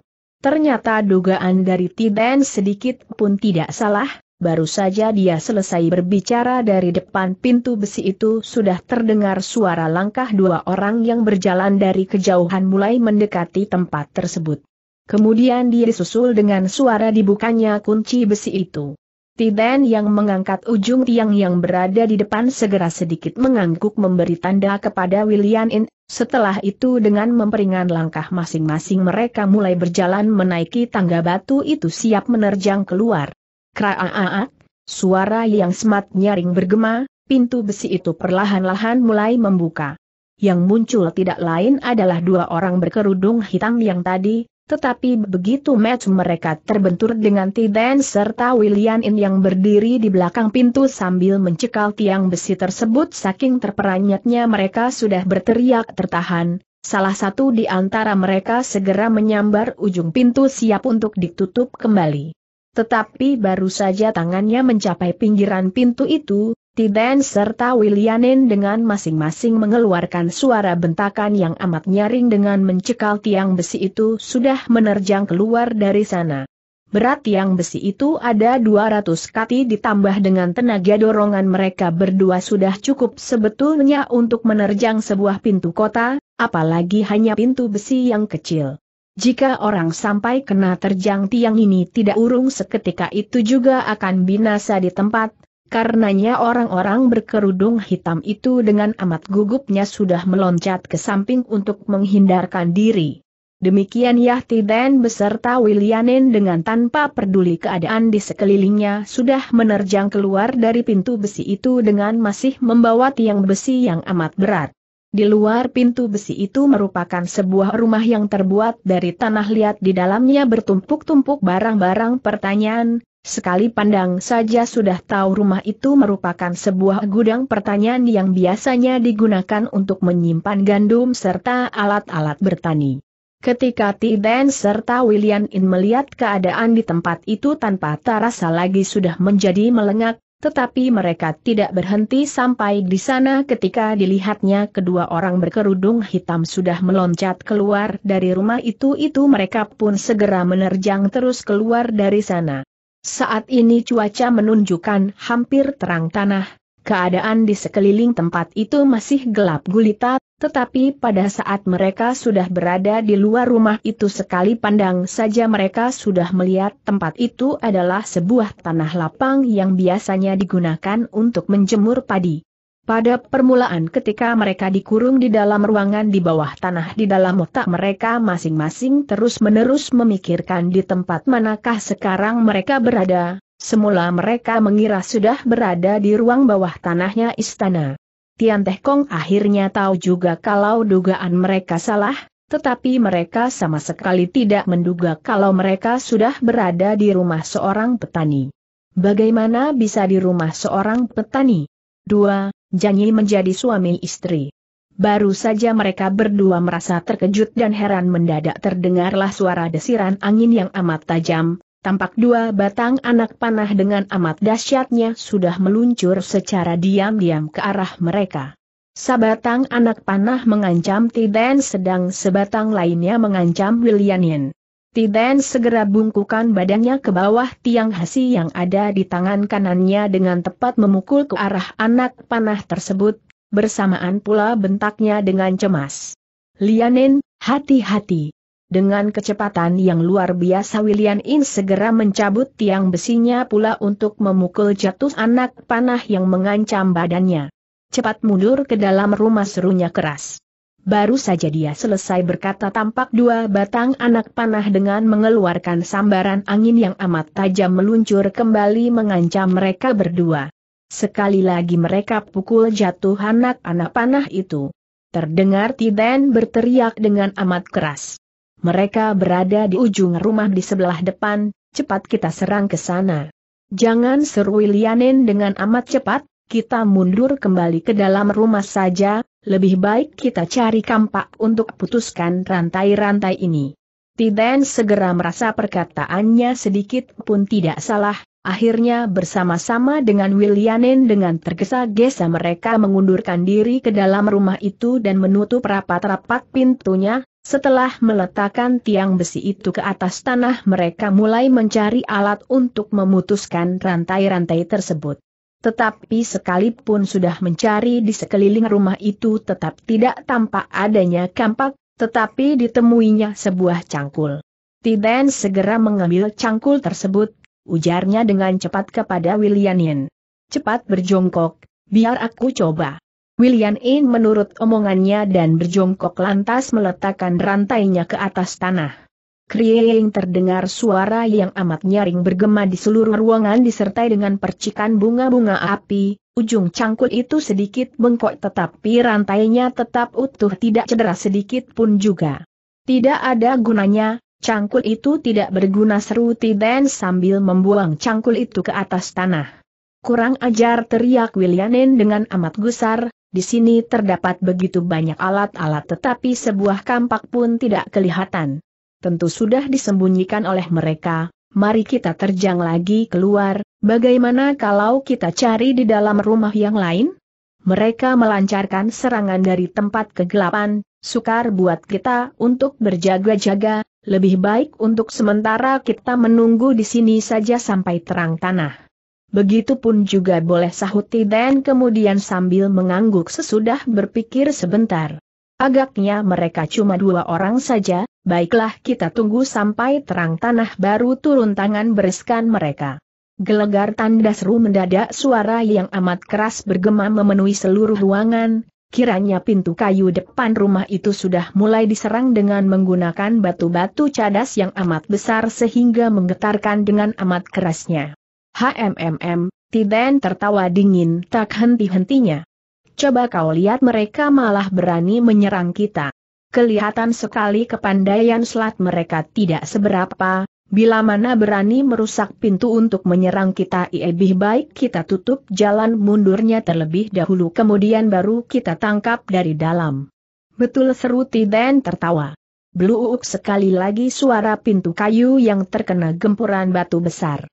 Ternyata dugaan dari Tiden sedikit pun tidak salah, Baru saja dia selesai berbicara dari depan pintu besi itu sudah terdengar suara langkah dua orang yang berjalan dari kejauhan mulai mendekati tempat tersebut. Kemudian dia disusul dengan suara dibukanya kunci besi itu. Tiden yang mengangkat ujung tiang yang berada di depan segera sedikit mengangguk memberi tanda kepada William In. Setelah itu dengan memperingan langkah masing-masing mereka mulai berjalan menaiki tangga batu itu siap menerjang keluar. Kraaat, suara yang semat nyaring bergema, pintu besi itu perlahan-lahan mulai membuka. Yang muncul tidak lain adalah dua orang berkerudung hitam yang tadi, tetapi begitu match mereka terbentur dengan Tiden serta William In yang berdiri di belakang pintu sambil mencekal tiang besi tersebut saking terperanyatnya mereka sudah berteriak tertahan, salah satu di antara mereka segera menyambar ujung pintu siap untuk ditutup kembali. Tetapi baru saja tangannya mencapai pinggiran pintu itu, Tiden serta Willianen dengan masing-masing mengeluarkan suara bentakan yang amat nyaring dengan mencekal tiang besi itu sudah menerjang keluar dari sana. Berat tiang besi itu ada 200 kati ditambah dengan tenaga dorongan mereka berdua sudah cukup sebetulnya untuk menerjang sebuah pintu kota, apalagi hanya pintu besi yang kecil. Jika orang sampai kena terjang tiang ini tidak urung seketika itu juga akan binasa di tempat, karenanya orang-orang berkerudung hitam itu dengan amat gugupnya sudah meloncat ke samping untuk menghindarkan diri. Demikian Yahti dan beserta Willianen dengan tanpa peduli keadaan di sekelilingnya sudah menerjang keluar dari pintu besi itu dengan masih membawa tiang besi yang amat berat. Di luar pintu besi itu merupakan sebuah rumah yang terbuat dari tanah liat di dalamnya bertumpuk-tumpuk barang-barang pertanyaan, sekali pandang saja sudah tahu rumah itu merupakan sebuah gudang pertanyaan yang biasanya digunakan untuk menyimpan gandum serta alat-alat bertani. Ketika Tiden serta William In melihat keadaan di tempat itu tanpa terasa lagi sudah menjadi melengak, tetapi mereka tidak berhenti sampai di sana ketika dilihatnya kedua orang berkerudung hitam sudah meloncat keluar dari rumah itu-itu mereka pun segera menerjang terus keluar dari sana. Saat ini cuaca menunjukkan hampir terang tanah, keadaan di sekeliling tempat itu masih gelap gulita tetapi pada saat mereka sudah berada di luar rumah itu sekali pandang saja mereka sudah melihat tempat itu adalah sebuah tanah lapang yang biasanya digunakan untuk menjemur padi. Pada permulaan ketika mereka dikurung di dalam ruangan di bawah tanah di dalam otak mereka masing-masing terus-menerus memikirkan di tempat manakah sekarang mereka berada, semula mereka mengira sudah berada di ruang bawah tanahnya istana. Tian Teh Kong akhirnya tahu juga kalau dugaan mereka salah, tetapi mereka sama sekali tidak menduga kalau mereka sudah berada di rumah seorang petani. Bagaimana bisa di rumah seorang petani? 2. Janji menjadi suami istri. Baru saja mereka berdua merasa terkejut dan heran mendadak terdengarlah suara desiran angin yang amat tajam, tampak dua batang anak panah dengan amat dahsyatnya sudah meluncur secara diam-diam ke arah mereka. Sebatang anak panah mengancam Tiden sedang sebatang lainnya mengancam Wilianin. Tiden segera bungkukan badannya ke bawah tiang hasi yang ada di tangan kanannya dengan tepat memukul ke arah anak panah tersebut, bersamaan pula bentaknya dengan cemas. Lianin, hati-hati. Dengan kecepatan yang luar biasa William In segera mencabut tiang besinya pula untuk memukul jatuh anak panah yang mengancam badannya. Cepat mundur ke dalam rumah serunya keras. Baru saja dia selesai berkata tampak dua batang anak panah dengan mengeluarkan sambaran angin yang amat tajam meluncur kembali mengancam mereka berdua. Sekali lagi mereka pukul jatuh anak-anak panah itu. Terdengar Tiden berteriak dengan amat keras. Mereka berada di ujung rumah di sebelah depan, cepat kita serang ke sana. Jangan seru Willianen dengan amat cepat, kita mundur kembali ke dalam rumah saja, lebih baik kita cari kampak untuk putuskan rantai-rantai ini. Tiden segera merasa perkataannya sedikit pun tidak salah, akhirnya bersama-sama dengan Willianen dengan tergesa-gesa mereka mengundurkan diri ke dalam rumah itu dan menutup rapat-rapat pintunya, setelah meletakkan tiang besi itu ke atas tanah mereka mulai mencari alat untuk memutuskan rantai-rantai tersebut. Tetapi sekalipun sudah mencari di sekeliling rumah itu tetap tidak tampak adanya kampak, tetapi ditemuinya sebuah cangkul. Tiden segera mengambil cangkul tersebut, ujarnya dengan cepat kepada Williamin. Cepat berjongkok, biar aku coba. William In menurut omongannya dan berjongkok lantas meletakkan rantainya ke atas tanah. Krieng terdengar suara yang amat nyaring bergema di seluruh ruangan disertai dengan percikan bunga-bunga api, ujung cangkul itu sedikit bengkok tetapi rantainya tetap utuh tidak cedera sedikit pun juga. Tidak ada gunanya, cangkul itu tidak berguna seru Tiden sambil membuang cangkul itu ke atas tanah. Kurang ajar teriak Willianin dengan amat gusar, di sini terdapat begitu banyak alat-alat tetapi sebuah kampak pun tidak kelihatan. Tentu sudah disembunyikan oleh mereka, mari kita terjang lagi keluar, bagaimana kalau kita cari di dalam rumah yang lain? Mereka melancarkan serangan dari tempat kegelapan, sukar buat kita untuk berjaga-jaga, lebih baik untuk sementara kita menunggu di sini saja sampai terang tanah. Begitupun juga boleh sahut Tiden kemudian sambil mengangguk sesudah berpikir sebentar. Agaknya mereka cuma dua orang saja, baiklah kita tunggu sampai terang tanah baru turun tangan bereskan mereka. Gelegar tanda seru mendadak suara yang amat keras bergema memenuhi seluruh ruangan, kiranya pintu kayu depan rumah itu sudah mulai diserang dengan menggunakan batu-batu cadas yang amat besar sehingga menggetarkan dengan amat kerasnya. HMMM, Tiden tertawa dingin tak henti-hentinya. Coba kau lihat mereka malah berani menyerang kita. Kelihatan sekali kepandaian selat mereka tidak seberapa, bila mana berani merusak pintu untuk menyerang kita lebih baik kita tutup jalan mundurnya terlebih dahulu kemudian baru kita tangkap dari dalam. Betul seru Tiden tertawa. Beluuk sekali lagi suara pintu kayu yang terkena gempuran batu besar.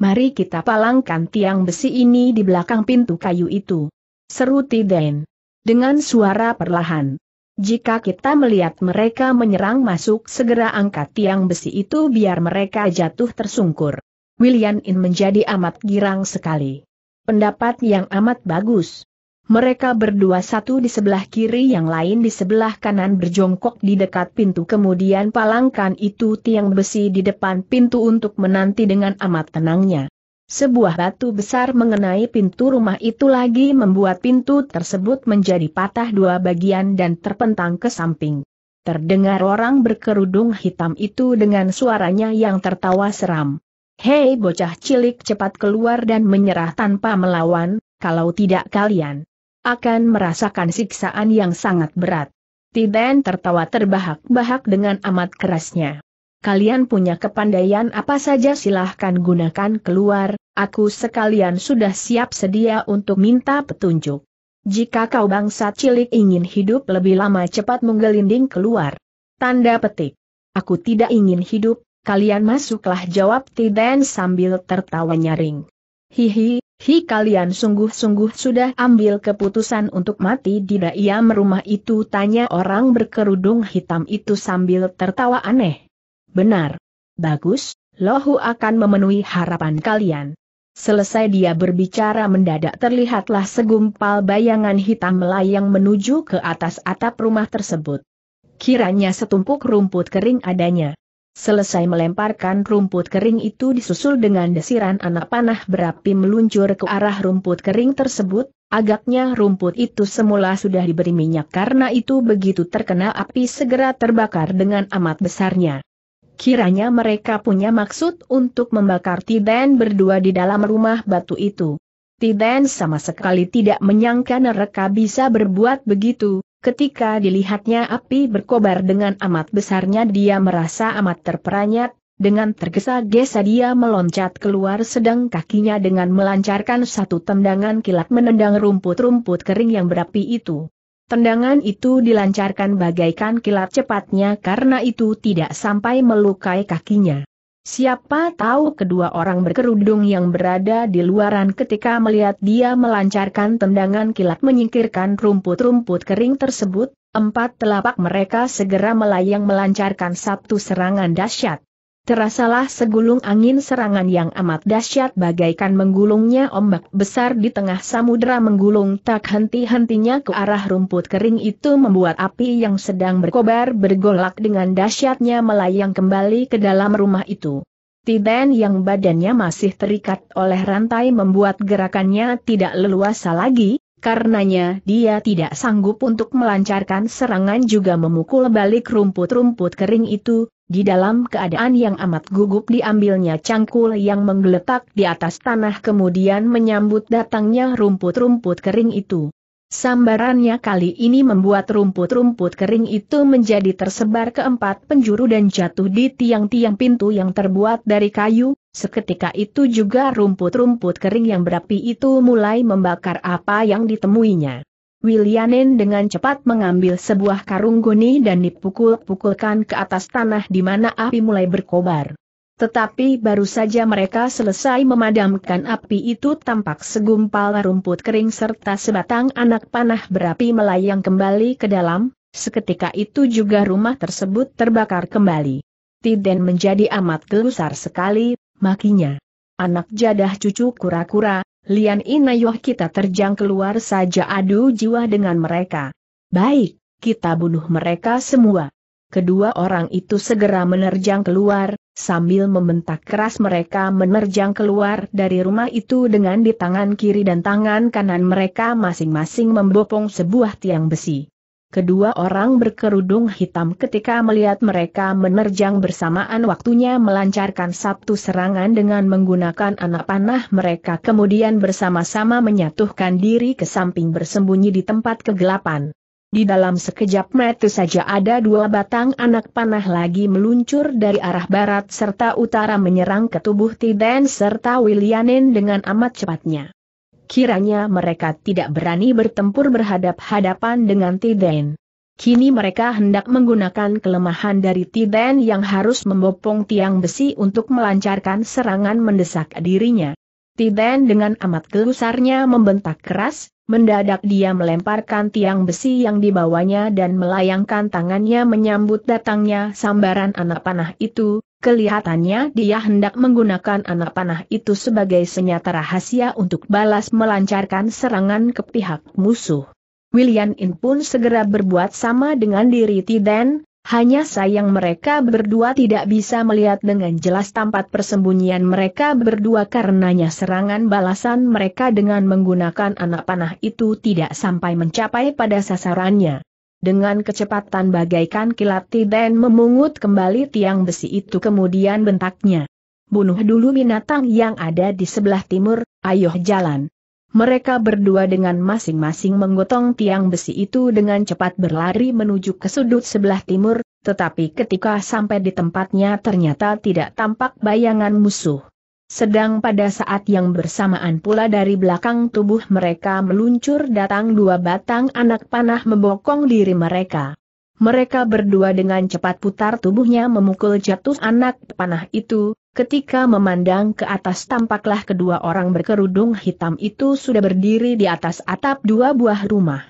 Mari kita palangkan tiang besi ini di belakang pintu kayu itu. Seru Tiden. Dengan suara perlahan. Jika kita melihat mereka menyerang masuk segera angkat tiang besi itu biar mereka jatuh tersungkur. William In menjadi amat girang sekali. Pendapat yang amat bagus. Mereka berdua satu di sebelah kiri yang lain di sebelah kanan berjongkok di dekat pintu kemudian palangkan itu tiang besi di depan pintu untuk menanti dengan amat tenangnya. Sebuah batu besar mengenai pintu rumah itu lagi membuat pintu tersebut menjadi patah dua bagian dan terpentang ke samping. Terdengar orang berkerudung hitam itu dengan suaranya yang tertawa seram. Hei bocah cilik cepat keluar dan menyerah tanpa melawan, kalau tidak kalian akan merasakan siksaan yang sangat berat. Tiden tertawa terbahak-bahak dengan amat kerasnya. Kalian punya kepandaian apa saja silahkan gunakan keluar, aku sekalian sudah siap sedia untuk minta petunjuk. Jika kau bangsa cilik ingin hidup lebih lama cepat menggelinding keluar. Tanda petik. Aku tidak ingin hidup, kalian masuklah jawab Tiden sambil tertawa nyaring. Hihi, Hi kalian sungguh-sungguh sudah ambil keputusan untuk mati di daerah merumah itu tanya orang berkerudung hitam itu sambil tertawa aneh. Benar. Bagus, Lohu akan memenuhi harapan kalian. Selesai dia berbicara mendadak terlihatlah segumpal bayangan hitam melayang menuju ke atas atap rumah tersebut. Kiranya setumpuk rumput kering adanya. Selesai melemparkan rumput kering itu disusul dengan desiran anak panah berapi meluncur ke arah rumput kering tersebut, agaknya rumput itu semula sudah diberi minyak karena itu begitu terkena api segera terbakar dengan amat besarnya. Kiranya mereka punya maksud untuk membakar Tiden berdua di dalam rumah batu itu. Tiden sama sekali tidak menyangka mereka bisa berbuat begitu, Ketika dilihatnya api berkobar dengan amat besarnya dia merasa amat terperanjat. dengan tergesa-gesa dia meloncat keluar sedang kakinya dengan melancarkan satu tendangan kilat menendang rumput-rumput kering yang berapi itu. Tendangan itu dilancarkan bagaikan kilat cepatnya karena itu tidak sampai melukai kakinya. Siapa tahu kedua orang berkerudung yang berada di luaran ketika melihat dia melancarkan tendangan kilat menyingkirkan rumput-rumput kering tersebut, empat telapak mereka segera melayang melancarkan satu serangan dahsyat. Terasalah segulung angin serangan yang amat dahsyat bagaikan menggulungnya ombak besar di tengah samudera menggulung tak henti-hentinya ke arah rumput kering itu membuat api yang sedang berkobar bergolak dengan dahsyatnya melayang kembali ke dalam rumah itu. Tiden yang badannya masih terikat oleh rantai membuat gerakannya tidak leluasa lagi, karenanya dia tidak sanggup untuk melancarkan serangan juga memukul balik rumput-rumput kering itu, di dalam keadaan yang amat gugup diambilnya cangkul yang menggeletak di atas tanah kemudian menyambut datangnya rumput-rumput kering itu. Sambarannya kali ini membuat rumput-rumput kering itu menjadi tersebar ke empat penjuru dan jatuh di tiang-tiang pintu yang terbuat dari kayu, seketika itu juga rumput-rumput kering yang berapi itu mulai membakar apa yang ditemuinya. Willianin dengan cepat mengambil sebuah karung goni dan dipukul-pukulkan ke atas tanah di mana api mulai berkobar. Tetapi baru saja mereka selesai memadamkan api itu tampak segumpal rumput kering serta sebatang anak panah berapi melayang kembali ke dalam, seketika itu juga rumah tersebut terbakar kembali. Tiden menjadi amat gelusar sekali, makinya. Anak jadah cucu kura-kura, Lian Inayoh kita terjang keluar saja adu jiwa dengan mereka. Baik, kita bunuh mereka semua. Kedua orang itu segera menerjang keluar, sambil membentak keras mereka menerjang keluar dari rumah itu dengan di tangan kiri dan tangan kanan mereka masing-masing membopong sebuah tiang besi. Kedua orang berkerudung hitam ketika melihat mereka menerjang bersamaan waktunya melancarkan satu serangan dengan menggunakan anak panah mereka kemudian bersama-sama menyatukan diri ke samping bersembunyi di tempat kegelapan. Di dalam sekejap mata saja ada dua batang anak panah lagi meluncur dari arah barat serta utara menyerang ke tubuh Tiden serta Willianin dengan amat cepatnya kiranya mereka tidak berani bertempur berhadap-hadapan dengan Tiden. Kini mereka hendak menggunakan kelemahan dari Tiden yang harus membopong tiang besi untuk melancarkan serangan mendesak dirinya. Tiden dengan amat gelusarnya membentak keras, mendadak dia melemparkan tiang besi yang dibawanya dan melayangkan tangannya menyambut datangnya sambaran anak panah itu, Kelihatannya dia hendak menggunakan anak panah itu sebagai senjata rahasia untuk balas melancarkan serangan ke pihak musuh. William In pun segera berbuat sama dengan diri Tiden, hanya sayang mereka berdua tidak bisa melihat dengan jelas tempat persembunyian mereka berdua karenanya serangan balasan mereka dengan menggunakan anak panah itu tidak sampai mencapai pada sasarannya. Dengan kecepatan bagaikan kilat Tiden memungut kembali tiang besi itu kemudian bentaknya. Bunuh dulu binatang yang ada di sebelah timur, ayo jalan. Mereka berdua dengan masing-masing menggotong tiang besi itu dengan cepat berlari menuju ke sudut sebelah timur, tetapi ketika sampai di tempatnya ternyata tidak tampak bayangan musuh. Sedang pada saat yang bersamaan pula dari belakang tubuh mereka meluncur datang dua batang anak panah membokong diri mereka. Mereka berdua dengan cepat putar tubuhnya memukul jatuh anak panah itu, ketika memandang ke atas tampaklah kedua orang berkerudung hitam itu sudah berdiri di atas atap dua buah rumah.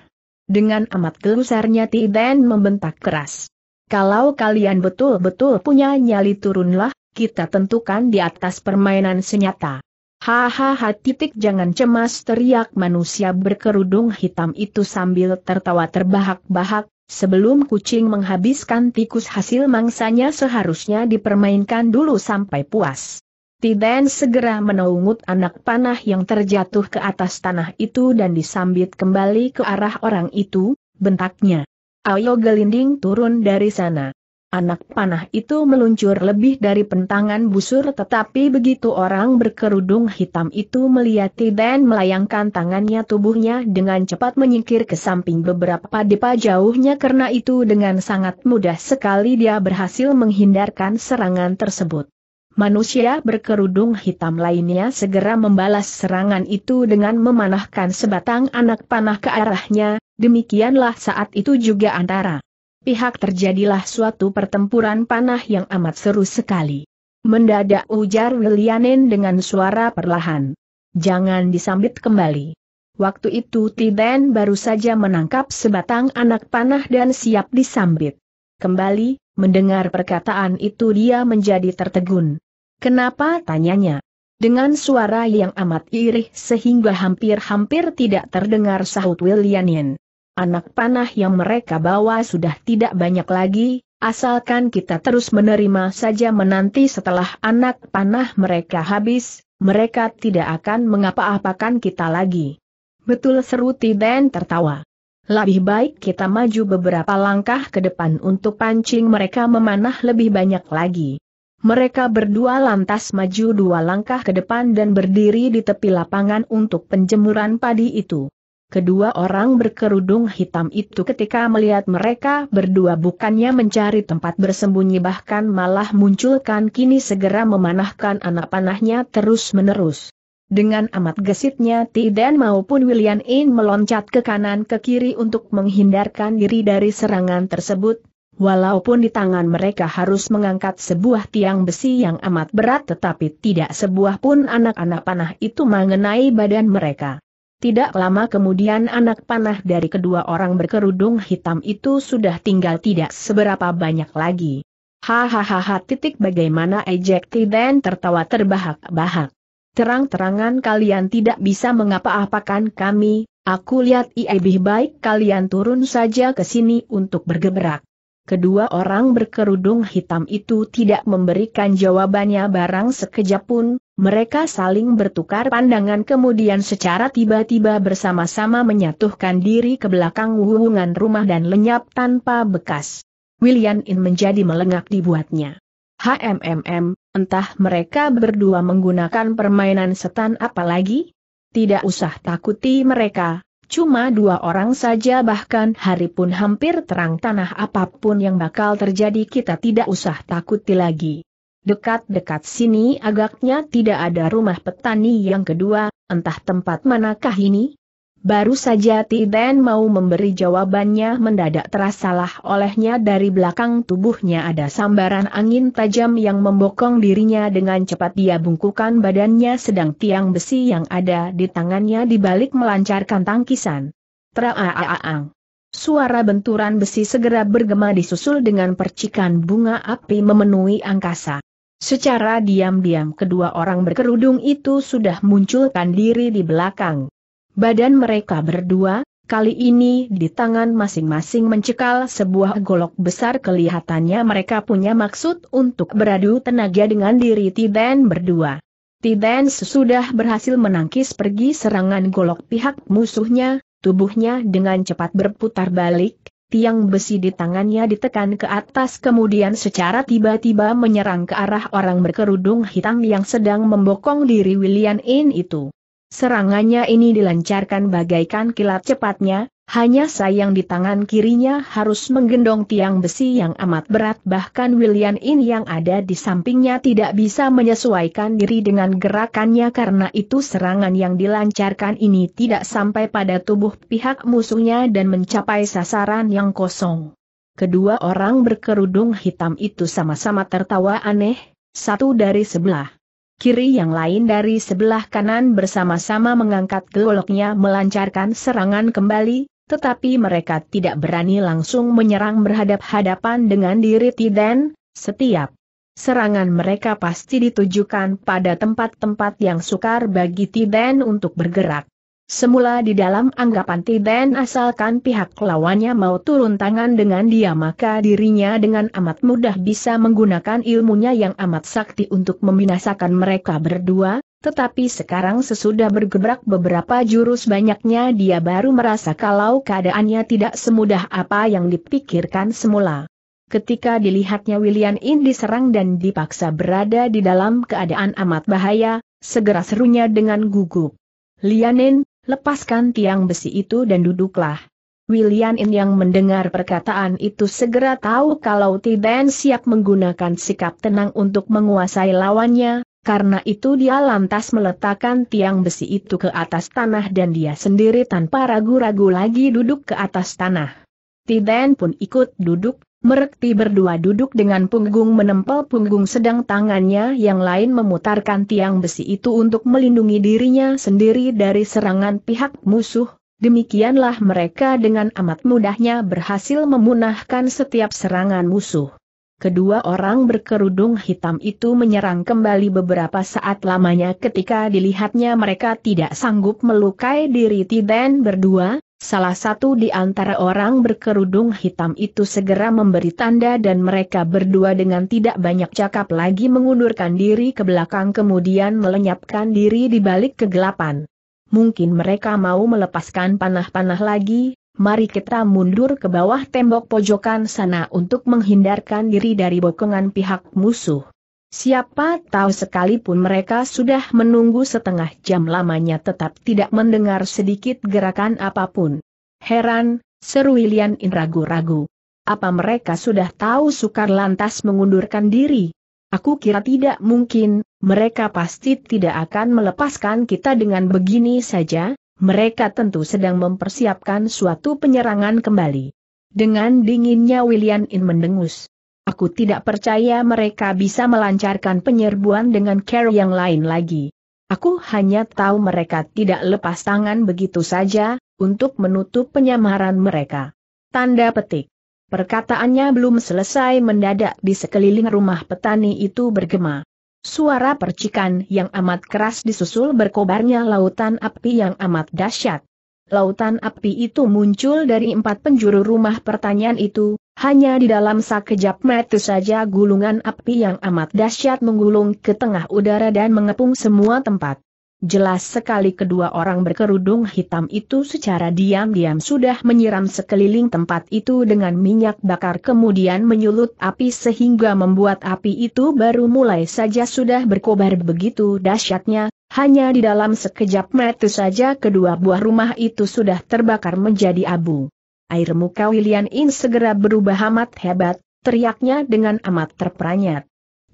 Dengan amat gelusarnya Tiden membentak keras. Kalau kalian betul-betul punya nyali turunlah, kita tentukan di atas permainan senyata. Hahaha titik jangan cemas teriak manusia berkerudung hitam itu sambil tertawa terbahak-bahak, sebelum kucing menghabiskan tikus hasil mangsanya seharusnya dipermainkan dulu sampai puas. Tiden segera menaungut anak panah yang terjatuh ke atas tanah itu dan disambit kembali ke arah orang itu, bentaknya. Ayo gelinding turun dari sana. Anak panah itu meluncur lebih dari pentangan busur tetapi begitu orang berkerudung hitam itu melihat dan melayangkan tangannya tubuhnya dengan cepat menyingkir ke samping beberapa depa jauhnya karena itu dengan sangat mudah sekali dia berhasil menghindarkan serangan tersebut. Manusia berkerudung hitam lainnya segera membalas serangan itu dengan memanahkan sebatang anak panah ke arahnya, demikianlah saat itu juga antara pihak terjadilah suatu pertempuran panah yang amat seru sekali. Mendadak ujar Wilianen dengan suara perlahan. Jangan disambit kembali. Waktu itu Tiden baru saja menangkap sebatang anak panah dan siap disambit. Kembali, mendengar perkataan itu dia menjadi tertegun. Kenapa tanyanya? Dengan suara yang amat irih sehingga hampir-hampir tidak terdengar sahut Wilianen. Anak panah yang mereka bawa sudah tidak banyak lagi, asalkan kita terus menerima saja menanti setelah anak panah mereka habis, mereka tidak akan mengapa-apakan kita lagi. Betul seru Tiden tertawa. Lebih baik kita maju beberapa langkah ke depan untuk pancing mereka memanah lebih banyak lagi. Mereka berdua lantas maju dua langkah ke depan dan berdiri di tepi lapangan untuk penjemuran padi itu. Kedua orang berkerudung hitam itu ketika melihat mereka berdua bukannya mencari tempat bersembunyi bahkan malah munculkan kini segera memanahkan anak panahnya terus-menerus. Dengan amat gesitnya Tiden maupun William In meloncat ke kanan ke kiri untuk menghindarkan diri dari serangan tersebut, Walaupun di tangan mereka harus mengangkat sebuah tiang besi yang amat berat tetapi tidak sebuah pun anak-anak panah itu mengenai badan mereka. Tidak lama kemudian anak panah dari kedua orang berkerudung hitam itu sudah tinggal tidak seberapa banyak lagi. Hahaha titik bagaimana ejekti dan tertawa terbahak-bahak. Terang-terangan kalian tidak bisa mengapa-apakan kami, aku lihat lebih baik kalian turun saja ke sini untuk bergerak. Kedua orang berkerudung hitam itu tidak memberikan jawabannya barang sekejap pun, mereka saling bertukar pandangan kemudian secara tiba-tiba bersama-sama menyatuhkan diri ke belakang wuhungan rumah dan lenyap tanpa bekas. William In menjadi melengak dibuatnya. HMMM, entah mereka berdua menggunakan permainan setan apalagi? Tidak usah takuti mereka, cuma dua orang saja bahkan hari pun hampir terang tanah apapun yang bakal terjadi kita tidak usah takuti lagi. Dekat-dekat sini agaknya tidak ada rumah petani yang kedua, entah tempat manakah ini? Baru saja Tiden mau memberi jawabannya mendadak terasalah olehnya dari belakang tubuhnya ada sambaran angin tajam yang membokong dirinya dengan cepat dia bungkukan badannya sedang tiang besi yang ada di tangannya dibalik melancarkan tangkisan. Traaaang. Suara benturan besi segera bergema disusul dengan percikan bunga api memenuhi angkasa. Secara diam-diam kedua orang berkerudung itu sudah munculkan diri di belakang. Badan mereka berdua, kali ini di tangan masing-masing mencekal sebuah golok besar kelihatannya mereka punya maksud untuk beradu tenaga dengan diri Tiden berdua. Tiden sudah berhasil menangkis pergi serangan golok pihak musuhnya, tubuhnya dengan cepat berputar balik, tiang besi di tangannya ditekan ke atas kemudian secara tiba-tiba menyerang ke arah orang berkerudung hitam yang sedang membokong diri William In itu. Serangannya ini dilancarkan bagaikan kilat cepatnya, hanya sayang di tangan kirinya harus menggendong tiang besi yang amat berat bahkan William In yang ada di sampingnya tidak bisa menyesuaikan diri dengan gerakannya karena itu serangan yang dilancarkan ini tidak sampai pada tubuh pihak musuhnya dan mencapai sasaran yang kosong. Kedua orang berkerudung hitam itu sama-sama tertawa aneh, satu dari sebelah kiri yang lain dari sebelah kanan bersama-sama mengangkat goloknya melancarkan serangan kembali, tetapi mereka tidak berani langsung menyerang berhadap-hadapan dengan diri Tiden, setiap serangan mereka pasti ditujukan pada tempat-tempat yang sukar bagi Tiden untuk bergerak. Semula di dalam anggapan Tiden asalkan pihak lawannya mau turun tangan dengan dia maka dirinya dengan amat mudah bisa menggunakan ilmunya yang amat sakti untuk membinasakan mereka berdua, tetapi sekarang sesudah bergebrak beberapa jurus banyaknya dia baru merasa kalau keadaannya tidak semudah apa yang dipikirkan semula. Ketika dilihatnya William In diserang dan dipaksa berada di dalam keadaan amat bahaya, segera serunya dengan gugup. Lianin, lepaskan tiang besi itu dan duduklah. William In yang mendengar perkataan itu segera tahu kalau Tiben siap menggunakan sikap tenang untuk menguasai lawannya, karena itu dia lantas meletakkan tiang besi itu ke atas tanah dan dia sendiri tanpa ragu-ragu lagi duduk ke atas tanah. Tiden pun ikut duduk, merekti berdua duduk dengan punggung menempel punggung sedang tangannya yang lain memutarkan tiang besi itu untuk melindungi dirinya sendiri dari serangan pihak musuh. Demikianlah mereka dengan amat mudahnya berhasil memunahkan setiap serangan musuh. Kedua orang berkerudung hitam itu menyerang kembali beberapa saat lamanya ketika dilihatnya mereka tidak sanggup melukai diri Tiden berdua, salah satu di antara orang berkerudung hitam itu segera memberi tanda dan mereka berdua dengan tidak banyak cakap lagi mengundurkan diri ke belakang kemudian melenyapkan diri di balik kegelapan. Mungkin mereka mau melepaskan panah-panah lagi, mari kita mundur ke bawah tembok pojokan sana untuk menghindarkan diri dari bokongan pihak musuh. Siapa tahu sekalipun mereka sudah menunggu setengah jam lamanya tetap tidak mendengar sedikit gerakan apapun. Heran, seru Ilian In ragu-ragu. Apa mereka sudah tahu sukar lantas mengundurkan diri? Aku kira tidak mungkin, mereka pasti tidak akan melepaskan kita dengan begini saja, mereka tentu sedang mempersiapkan suatu penyerangan kembali. Dengan dinginnya William In mendengus. Aku tidak percaya mereka bisa melancarkan penyerbuan dengan care yang lain lagi. Aku hanya tahu mereka tidak lepas tangan begitu saja, untuk menutup penyamaran mereka. Tanda petik. Perkataannya belum selesai mendadak di sekeliling rumah petani itu bergema. Suara percikan yang amat keras disusul berkobarnya lautan api yang amat dahsyat. Lautan api itu muncul dari empat penjuru rumah pertanian itu, hanya di dalam sekejap mata saja gulungan api yang amat dahsyat menggulung ke tengah udara dan mengepung semua tempat. Jelas sekali kedua orang berkerudung hitam itu secara diam-diam sudah menyiram sekeliling tempat itu dengan minyak bakar kemudian menyulut api sehingga membuat api itu baru mulai saja sudah berkobar begitu dahsyatnya, hanya di dalam sekejap mata saja kedua buah rumah itu sudah terbakar menjadi abu. Air muka William In segera berubah amat hebat, teriaknya dengan amat terperanjat.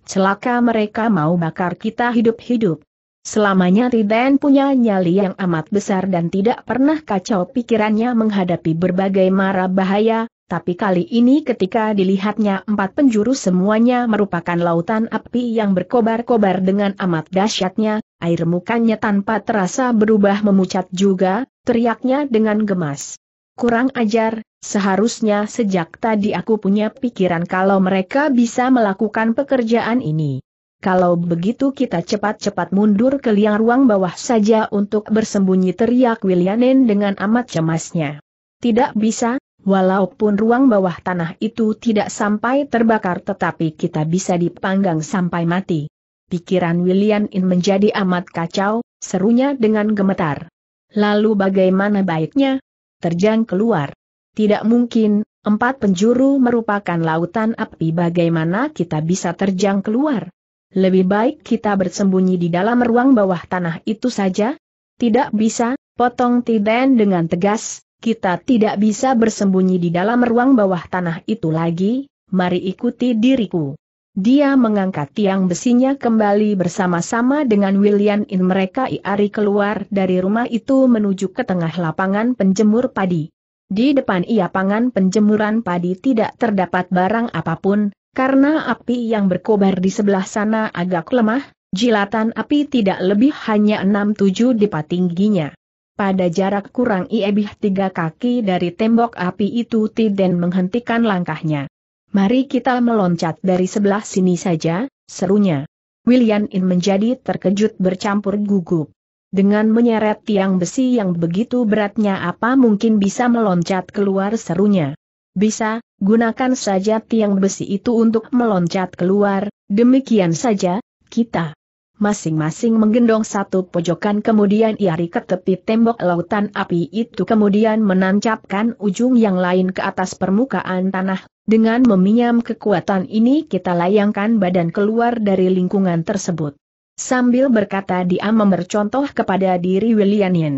Celaka mereka mau bakar kita hidup-hidup. Selamanya Tiden punya nyali yang amat besar dan tidak pernah kacau pikirannya menghadapi berbagai mara bahaya, tapi kali ini ketika dilihatnya empat penjuru semuanya merupakan lautan api yang berkobar-kobar dengan amat dahsyatnya, air mukanya tanpa terasa berubah memucat juga, teriaknya dengan gemas. Kurang ajar, seharusnya sejak tadi aku punya pikiran kalau mereka bisa melakukan pekerjaan ini kalau begitu kita cepat-cepat mundur ke liang ruang bawah saja untuk bersembunyi teriak Wilianen dengan amat cemasnya. Tidak bisa, walaupun ruang bawah tanah itu tidak sampai terbakar tetapi kita bisa dipanggang sampai mati. Pikiran William menjadi amat kacau, serunya dengan gemetar. Lalu bagaimana baiknya? Terjang keluar. Tidak mungkin, Empat penjuru merupakan lautan api bagaimana kita bisa terjang keluar? Lebih baik kita bersembunyi di dalam ruang bawah tanah itu saja? Tidak bisa, potong Tiden dengan tegas, kita tidak bisa bersembunyi di dalam ruang bawah tanah itu lagi, mari ikuti diriku. Dia mengangkat tiang besinya kembali bersama-sama dengan William In mereka Iari keluar dari rumah itu menuju ke tengah lapangan penjemur padi. Di depan ia pangan penjemuran padi tidak terdapat barang apapun, karena api yang berkobar di sebelah sana agak lemah, jilatan api tidak lebih hanya 6-7 dipa tingginya. Pada jarak kurang lebih tiga kaki dari tembok api itu Tiden menghentikan langkahnya. Mari kita meloncat dari sebelah sini saja, serunya. William In menjadi terkejut bercampur gugup. Dengan menyeret tiang besi yang begitu beratnya apa mungkin bisa meloncat keluar serunya. Bisa, Gunakan saja tiang besi itu untuk meloncat keluar, demikian saja, kita. Masing-masing menggendong satu pojokan kemudian iari ke tepi tembok lautan api itu kemudian menancapkan ujung yang lain ke atas permukaan tanah. Dengan meminjam kekuatan ini kita layangkan badan keluar dari lingkungan tersebut. Sambil berkata dia memercontoh kepada diri William Yen.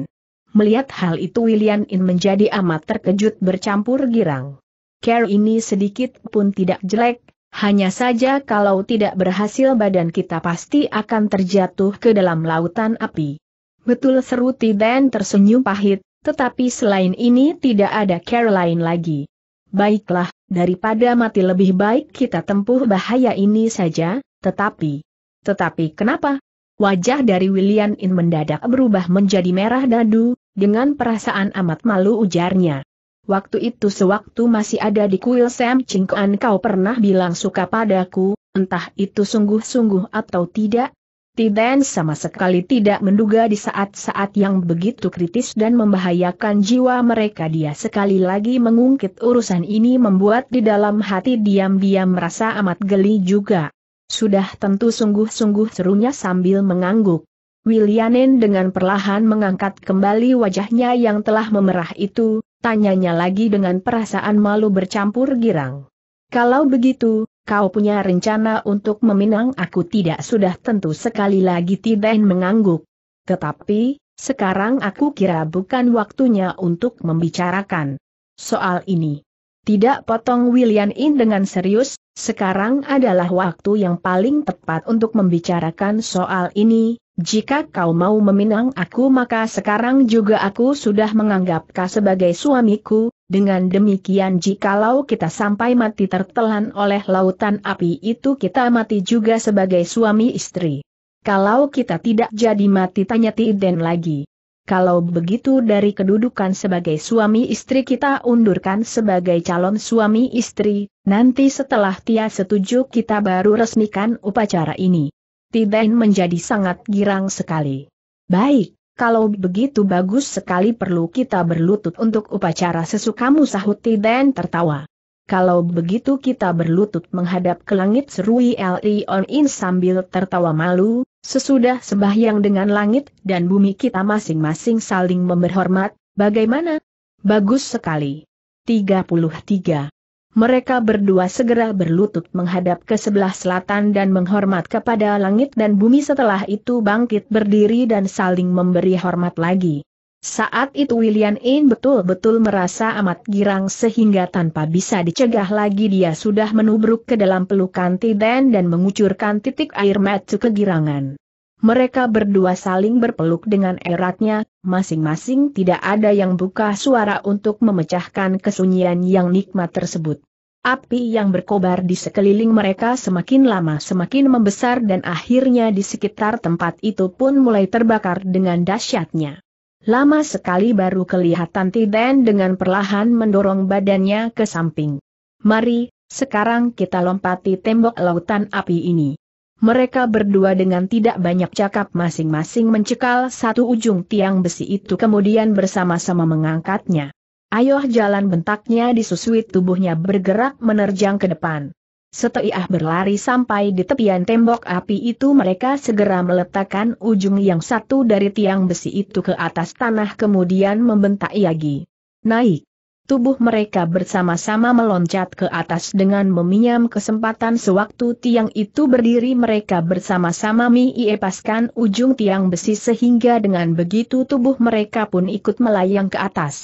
Melihat hal itu William Yen menjadi amat terkejut bercampur girang care ini sedikit pun tidak jelek, hanya saja kalau tidak berhasil badan kita pasti akan terjatuh ke dalam lautan api. Betul seru Tiden tersenyum pahit, tetapi selain ini tidak ada care lain lagi. Baiklah, daripada mati lebih baik kita tempuh bahaya ini saja, tetapi... Tetapi kenapa? Wajah dari William In mendadak berubah menjadi merah dadu, dengan perasaan amat malu ujarnya. Waktu itu sewaktu masih ada di kuil Sam cingkuan kau pernah bilang suka padaku, entah itu sungguh-sungguh atau tidak. Tiden sama sekali tidak menduga di saat-saat yang begitu kritis dan membahayakan jiwa mereka dia sekali lagi mengungkit urusan ini membuat di dalam hati diam-diam merasa amat geli juga. Sudah tentu sungguh-sungguh serunya sambil mengangguk. Willianin dengan perlahan mengangkat kembali wajahnya yang telah memerah itu, Tanyanya lagi dengan perasaan malu bercampur girang. Kalau begitu, kau punya rencana untuk meminang aku tidak sudah tentu sekali lagi Tidain mengangguk. Tetapi, sekarang aku kira bukan waktunya untuk membicarakan soal ini. Tidak potong William In dengan serius, sekarang adalah waktu yang paling tepat untuk membicarakan soal ini, jika kau mau meminang aku maka sekarang juga aku sudah menganggap kau sebagai suamiku, dengan demikian jikalau kita sampai mati tertelan oleh lautan api itu kita mati juga sebagai suami istri. Kalau kita tidak jadi mati tanya Tiden lagi. Kalau begitu dari kedudukan sebagai suami istri kita undurkan sebagai calon suami istri, nanti setelah Tia setuju kita baru resmikan upacara ini. Tibain menjadi sangat girang sekali. Baik, kalau begitu bagus sekali perlu kita berlutut untuk upacara sesukamu sahut Tibain tertawa. Kalau begitu kita berlutut menghadap ke langit seru e on In sambil tertawa malu, sesudah sembahyang dengan langit dan bumi kita masing-masing saling memberhormat, bagaimana? Bagus sekali. 33 mereka berdua segera berlutut menghadap ke sebelah selatan dan menghormat kepada langit dan bumi setelah itu bangkit berdiri dan saling memberi hormat lagi. Saat itu William In betul-betul merasa amat girang sehingga tanpa bisa dicegah lagi dia sudah menubruk ke dalam pelukan Tiden dan mengucurkan titik air mata kegirangan. Mereka berdua saling berpeluk dengan eratnya, masing-masing tidak ada yang buka suara untuk memecahkan kesunyian yang nikmat tersebut. Api yang berkobar di sekeliling mereka semakin lama semakin membesar dan akhirnya di sekitar tempat itu pun mulai terbakar dengan dahsyatnya. Lama sekali baru kelihatan Tiden dengan perlahan mendorong badannya ke samping. Mari, sekarang kita lompati tembok lautan api ini mereka berdua dengan tidak banyak cakap masing-masing mencekal satu ujung tiang besi itu kemudian bersama-sama mengangkatnya. Ayoh jalan bentaknya disusui tubuhnya bergerak menerjang ke depan. Setelah berlari sampai di tepian tembok api itu mereka segera meletakkan ujung yang satu dari tiang besi itu ke atas tanah kemudian membentak Yagi. Naik! tubuh mereka bersama-sama meloncat ke atas dengan meminjam kesempatan sewaktu tiang itu berdiri mereka bersama-sama miiepaskan ujung tiang besi sehingga dengan begitu tubuh mereka pun ikut melayang ke atas.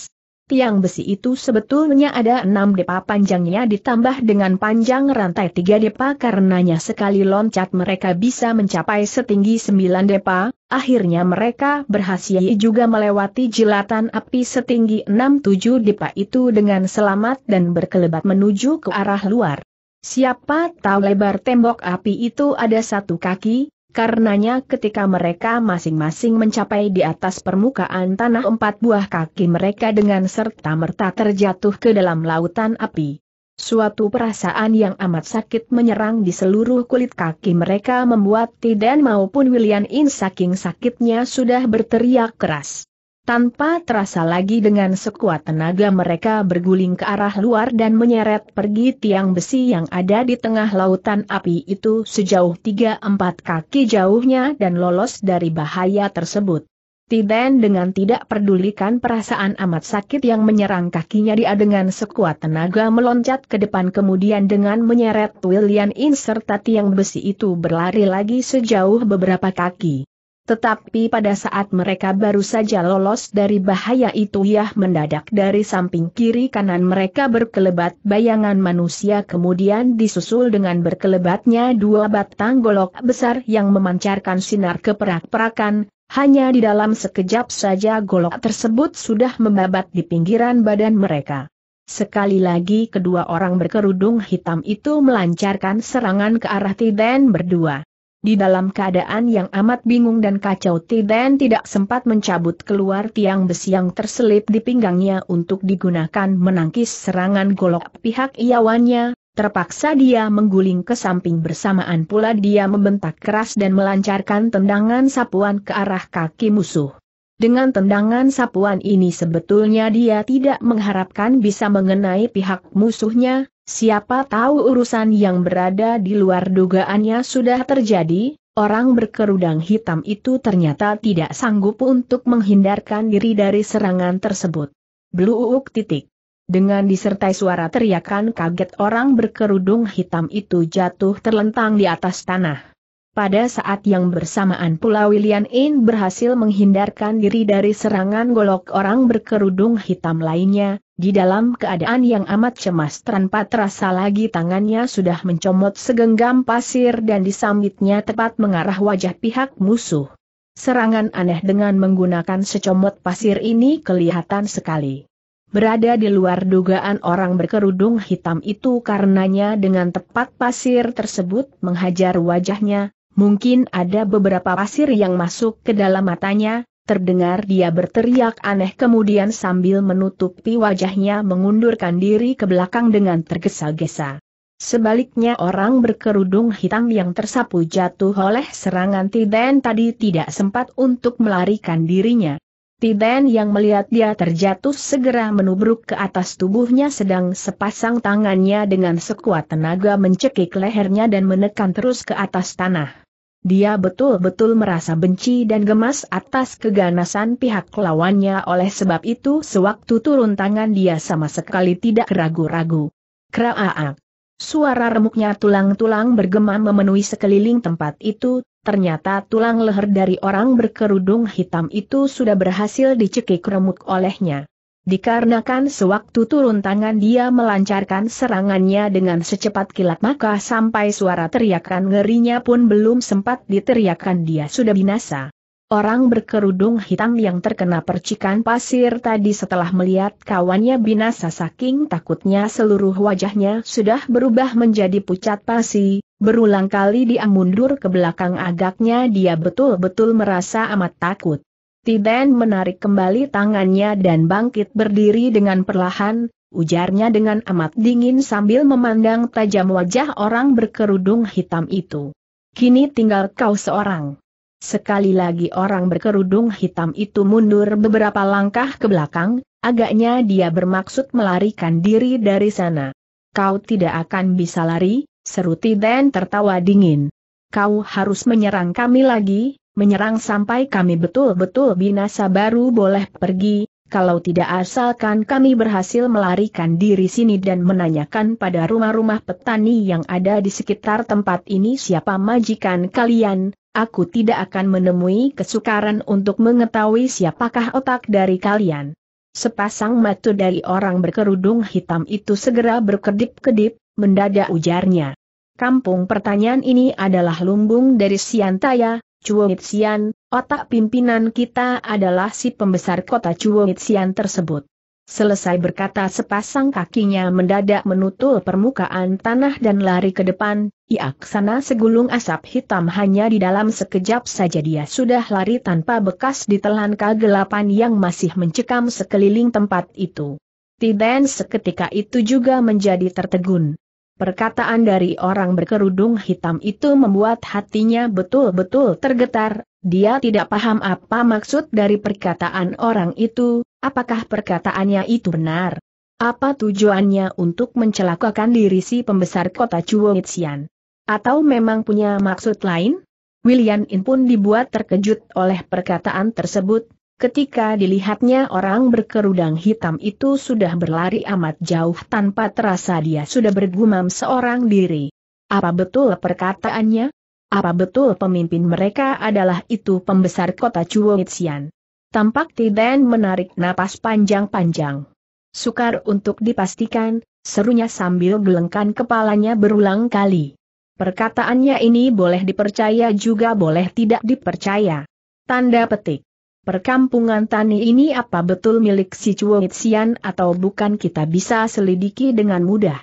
Tiang besi itu sebetulnya ada enam depa panjangnya ditambah dengan panjang rantai tiga depa karenanya sekali loncat mereka bisa mencapai setinggi sembilan depa, akhirnya mereka berhasil juga melewati jilatan api setinggi enam tujuh depa itu dengan selamat dan berkelebat menuju ke arah luar. Siapa tahu lebar tembok api itu ada satu kaki, Karenanya ketika mereka masing-masing mencapai di atas permukaan tanah empat buah kaki mereka dengan serta-merta terjatuh ke dalam lautan api. Suatu perasaan yang amat sakit menyerang di seluruh kulit kaki mereka membuat Tidan maupun William In saking sakitnya sudah berteriak keras. Tanpa terasa lagi dengan sekuat tenaga mereka berguling ke arah luar dan menyeret pergi tiang besi yang ada di tengah lautan api itu sejauh 3-4 kaki jauhnya dan lolos dari bahaya tersebut. Tiden dengan tidak pedulikan perasaan amat sakit yang menyerang kakinya dia dengan sekuat tenaga meloncat ke depan kemudian dengan menyeret William In serta tiang besi itu berlari lagi sejauh beberapa kaki. Tetapi pada saat mereka baru saja lolos dari bahaya itu Yah mendadak dari samping kiri kanan mereka berkelebat bayangan manusia kemudian disusul dengan berkelebatnya dua batang golok besar yang memancarkan sinar keperak-perakan, hanya di dalam sekejap saja golok tersebut sudah membabat di pinggiran badan mereka. Sekali lagi kedua orang berkerudung hitam itu melancarkan serangan ke arah Tiden berdua. Di dalam keadaan yang amat bingung dan kacau Tiden tidak sempat mencabut keluar tiang besi yang terselip di pinggangnya untuk digunakan menangkis serangan golok pihak iawannya, terpaksa dia mengguling ke samping bersamaan pula dia membentak keras dan melancarkan tendangan sapuan ke arah kaki musuh. Dengan tendangan sapuan ini sebetulnya dia tidak mengharapkan bisa mengenai pihak musuhnya, Siapa tahu urusan yang berada di luar dugaannya sudah terjadi, orang berkerudang hitam itu ternyata tidak sanggup untuk menghindarkan diri dari serangan tersebut. Bluuk titik. Dengan disertai suara teriakan kaget orang berkerudung hitam itu jatuh terlentang di atas tanah. Pada saat yang bersamaan pula William In berhasil menghindarkan diri dari serangan golok orang berkerudung hitam lainnya, di dalam keadaan yang amat cemas tanpa terasa lagi tangannya sudah mencomot segenggam pasir dan disambitnya tepat mengarah wajah pihak musuh. Serangan aneh dengan menggunakan secomot pasir ini kelihatan sekali. Berada di luar dugaan orang berkerudung hitam itu karenanya dengan tepat pasir tersebut menghajar wajahnya, Mungkin ada beberapa pasir yang masuk ke dalam matanya, terdengar dia berteriak aneh kemudian sambil menutupi wajahnya mengundurkan diri ke belakang dengan tergesa-gesa. Sebaliknya orang berkerudung hitam yang tersapu jatuh oleh serangan Tiden tadi tidak sempat untuk melarikan dirinya. Tiden yang melihat dia terjatuh segera menubruk ke atas tubuhnya sedang sepasang tangannya dengan sekuat tenaga mencekik lehernya dan menekan terus ke atas tanah. Dia betul-betul merasa benci dan gemas atas keganasan pihak lawannya oleh sebab itu sewaktu turun tangan dia sama sekali tidak ragu-ragu. Kraaak. Suara remuknya tulang-tulang bergema memenuhi sekeliling tempat itu, ternyata tulang leher dari orang berkerudung hitam itu sudah berhasil dicekik remuk olehnya. Dikarenakan sewaktu turun tangan dia melancarkan serangannya dengan secepat kilat maka sampai suara teriakan ngerinya pun belum sempat diteriakan dia sudah binasa. Orang berkerudung hitam yang terkena percikan pasir tadi setelah melihat kawannya binasa saking takutnya seluruh wajahnya sudah berubah menjadi pucat pasi, berulang kali dia mundur ke belakang agaknya dia betul-betul merasa amat takut. Tiden menarik kembali tangannya dan bangkit berdiri dengan perlahan, ujarnya dengan amat dingin sambil memandang tajam wajah orang berkerudung hitam itu. Kini tinggal kau seorang. Sekali lagi orang berkerudung hitam itu mundur beberapa langkah ke belakang, agaknya dia bermaksud melarikan diri dari sana. Kau tidak akan bisa lari, seru Tiden tertawa dingin. Kau harus menyerang kami lagi, menyerang sampai kami betul-betul binasa baru boleh pergi, kalau tidak asalkan kami berhasil melarikan diri sini dan menanyakan pada rumah-rumah petani yang ada di sekitar tempat ini siapa majikan kalian, aku tidak akan menemui kesukaran untuk mengetahui siapakah otak dari kalian. Sepasang mata dari orang berkerudung hitam itu segera berkedip-kedip, mendadak ujarnya. Kampung pertanyaan ini adalah lumbung dari Siantaya, Chuoitsian, otak pimpinan kita adalah si pembesar kota Chuoitsian tersebut. Selesai berkata sepasang kakinya mendadak menutul permukaan tanah dan lari ke depan, iaksana kesana segulung asap hitam hanya di dalam sekejap saja dia sudah lari tanpa bekas di ditelan kegelapan yang masih mencekam sekeliling tempat itu. Tiden seketika itu juga menjadi tertegun. Perkataan dari orang berkerudung hitam itu membuat hatinya betul-betul tergetar, dia tidak paham apa maksud dari perkataan orang itu, apakah perkataannya itu benar. Apa tujuannya untuk mencelakakan diri si pembesar kota Chuoitsian? Atau memang punya maksud lain? William In pun dibuat terkejut oleh perkataan tersebut, Ketika dilihatnya orang berkerudang hitam itu sudah berlari amat jauh tanpa terasa dia sudah bergumam seorang diri. Apa betul perkataannya? Apa betul pemimpin mereka adalah itu pembesar kota Chuoitsian? Tampak Tiden menarik napas panjang-panjang. Sukar untuk dipastikan, serunya sambil gelengkan kepalanya berulang kali. Perkataannya ini boleh dipercaya juga boleh tidak dipercaya. Tanda petik. Perkampungan Tani ini apa betul milik si Cuo atau bukan kita bisa selidiki dengan mudah.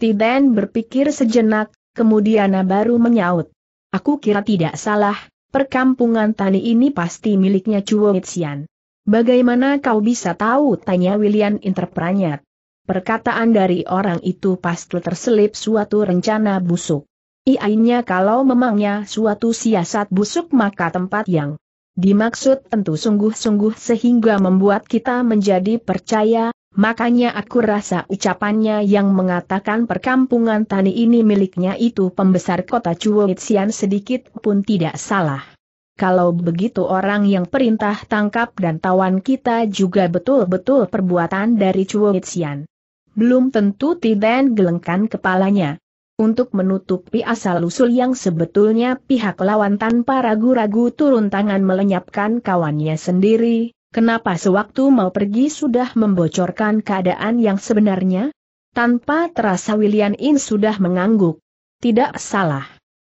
Tiden berpikir sejenak, kemudian baru menyaut. Aku kira tidak salah, perkampungan Tani ini pasti miliknya Cuo Bagaimana kau bisa tahu? tanya William Interpranyat. Perkataan dari orang itu pasti terselip suatu rencana busuk. Iainya kalau memangnya suatu siasat busuk maka tempat yang Dimaksud tentu sungguh-sungguh sehingga membuat kita menjadi percaya, makanya aku rasa ucapannya yang mengatakan perkampungan tani ini miliknya itu pembesar kota Chuoitsian sedikit pun tidak salah. Kalau begitu orang yang perintah tangkap dan tawan kita juga betul-betul perbuatan dari Chuoitsian. Belum tentu Tiden gelengkan kepalanya untuk menutupi asal-usul yang sebetulnya pihak lawan tanpa ragu-ragu turun tangan melenyapkan kawannya sendiri, kenapa sewaktu mau pergi sudah membocorkan keadaan yang sebenarnya? Tanpa terasa William In sudah mengangguk. Tidak salah.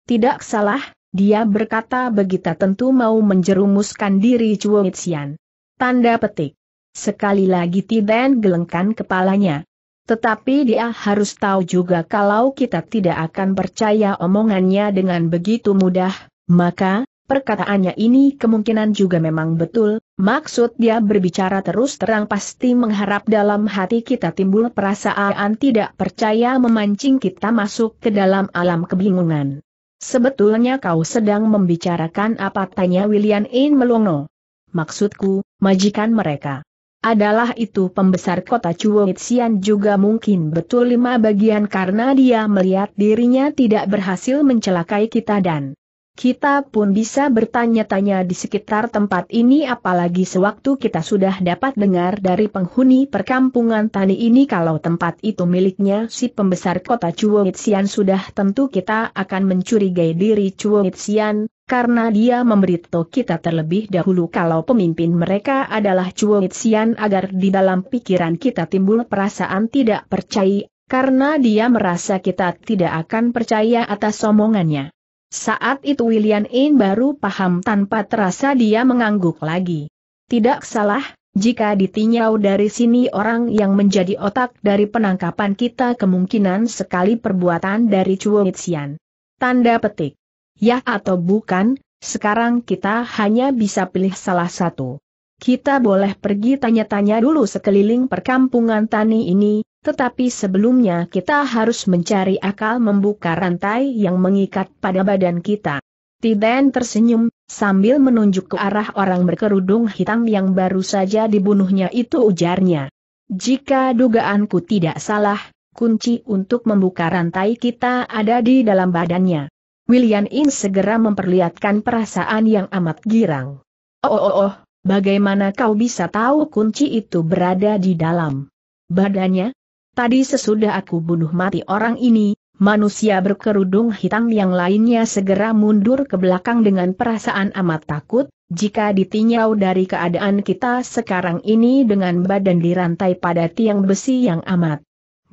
Tidak salah, dia berkata begitu tentu mau menjerumuskan diri Chuo Xian. Tanda petik. Sekali lagi Tiden gelengkan kepalanya. Tetapi dia harus tahu juga kalau kita tidak akan percaya omongannya dengan begitu mudah, maka, perkataannya ini kemungkinan juga memang betul, maksud dia berbicara terus terang pasti mengharap dalam hati kita timbul perasaan tidak percaya memancing kita masuk ke dalam alam kebingungan. Sebetulnya kau sedang membicarakan apa tanya William In Melongo. Maksudku, majikan mereka. Adalah itu pembesar kota Chuoxian juga mungkin betul lima bagian karena dia melihat dirinya tidak berhasil mencelakai kita dan kita pun bisa bertanya-tanya di sekitar tempat ini apalagi sewaktu kita sudah dapat dengar dari penghuni perkampungan Tani ini kalau tempat itu miliknya si pembesar kota Chuoitsian sudah tentu kita akan mencurigai diri Chuoitsian, karena dia memberitahu kita terlebih dahulu kalau pemimpin mereka adalah Chuoitsian agar di dalam pikiran kita timbul perasaan tidak percaya, karena dia merasa kita tidak akan percaya atas omongannya. Saat itu William In baru paham tanpa terasa dia mengangguk lagi. Tidak salah, jika ditinjau dari sini orang yang menjadi otak dari penangkapan kita kemungkinan sekali perbuatan dari Chuomitsian. Tanda petik. Ya atau bukan, sekarang kita hanya bisa pilih salah satu. Kita boleh pergi tanya-tanya dulu sekeliling perkampungan tani ini, tetapi sebelumnya kita harus mencari akal membuka rantai yang mengikat pada badan kita. Tiden tersenyum, sambil menunjuk ke arah orang berkerudung hitam yang baru saja dibunuhnya itu ujarnya. Jika dugaanku tidak salah, kunci untuk membuka rantai kita ada di dalam badannya. William In segera memperlihatkan perasaan yang amat girang. Oh oh oh, bagaimana kau bisa tahu kunci itu berada di dalam badannya? Tadi sesudah aku bunuh mati orang ini, manusia berkerudung hitam yang lainnya segera mundur ke belakang dengan perasaan amat takut, jika ditinjau dari keadaan kita sekarang ini dengan badan dirantai pada tiang besi yang amat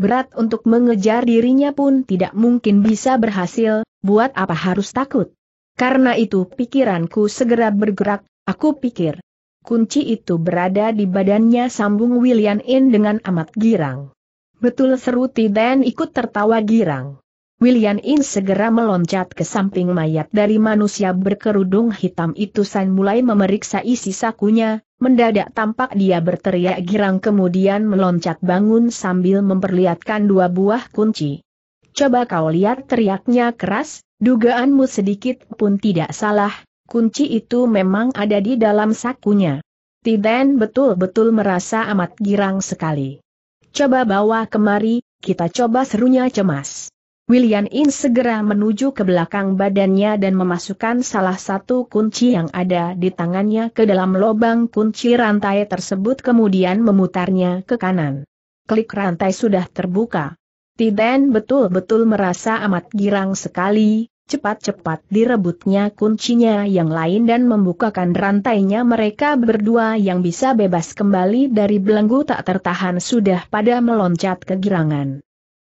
berat untuk mengejar dirinya pun tidak mungkin bisa berhasil, buat apa harus takut? Karena itu pikiranku segera bergerak, aku pikir. Kunci itu berada di badannya sambung William In dengan amat girang. Betul seru Tiden ikut tertawa girang. William In segera meloncat ke samping mayat dari manusia berkerudung hitam itu San mulai memeriksa isi sakunya, mendadak tampak dia berteriak girang kemudian meloncat bangun sambil memperlihatkan dua buah kunci. Coba kau lihat teriaknya keras, dugaanmu sedikit pun tidak salah, kunci itu memang ada di dalam sakunya. Tiden betul-betul merasa amat girang sekali. Coba bawa kemari, kita coba serunya cemas. William In segera menuju ke belakang badannya dan memasukkan salah satu kunci yang ada di tangannya ke dalam lubang kunci rantai tersebut kemudian memutarnya ke kanan. Klik rantai sudah terbuka. Tiden betul-betul merasa amat girang sekali, Cepat-cepat direbutnya kuncinya yang lain dan membukakan rantainya mereka berdua yang bisa bebas kembali dari belenggu tak tertahan sudah pada meloncat kegirangan.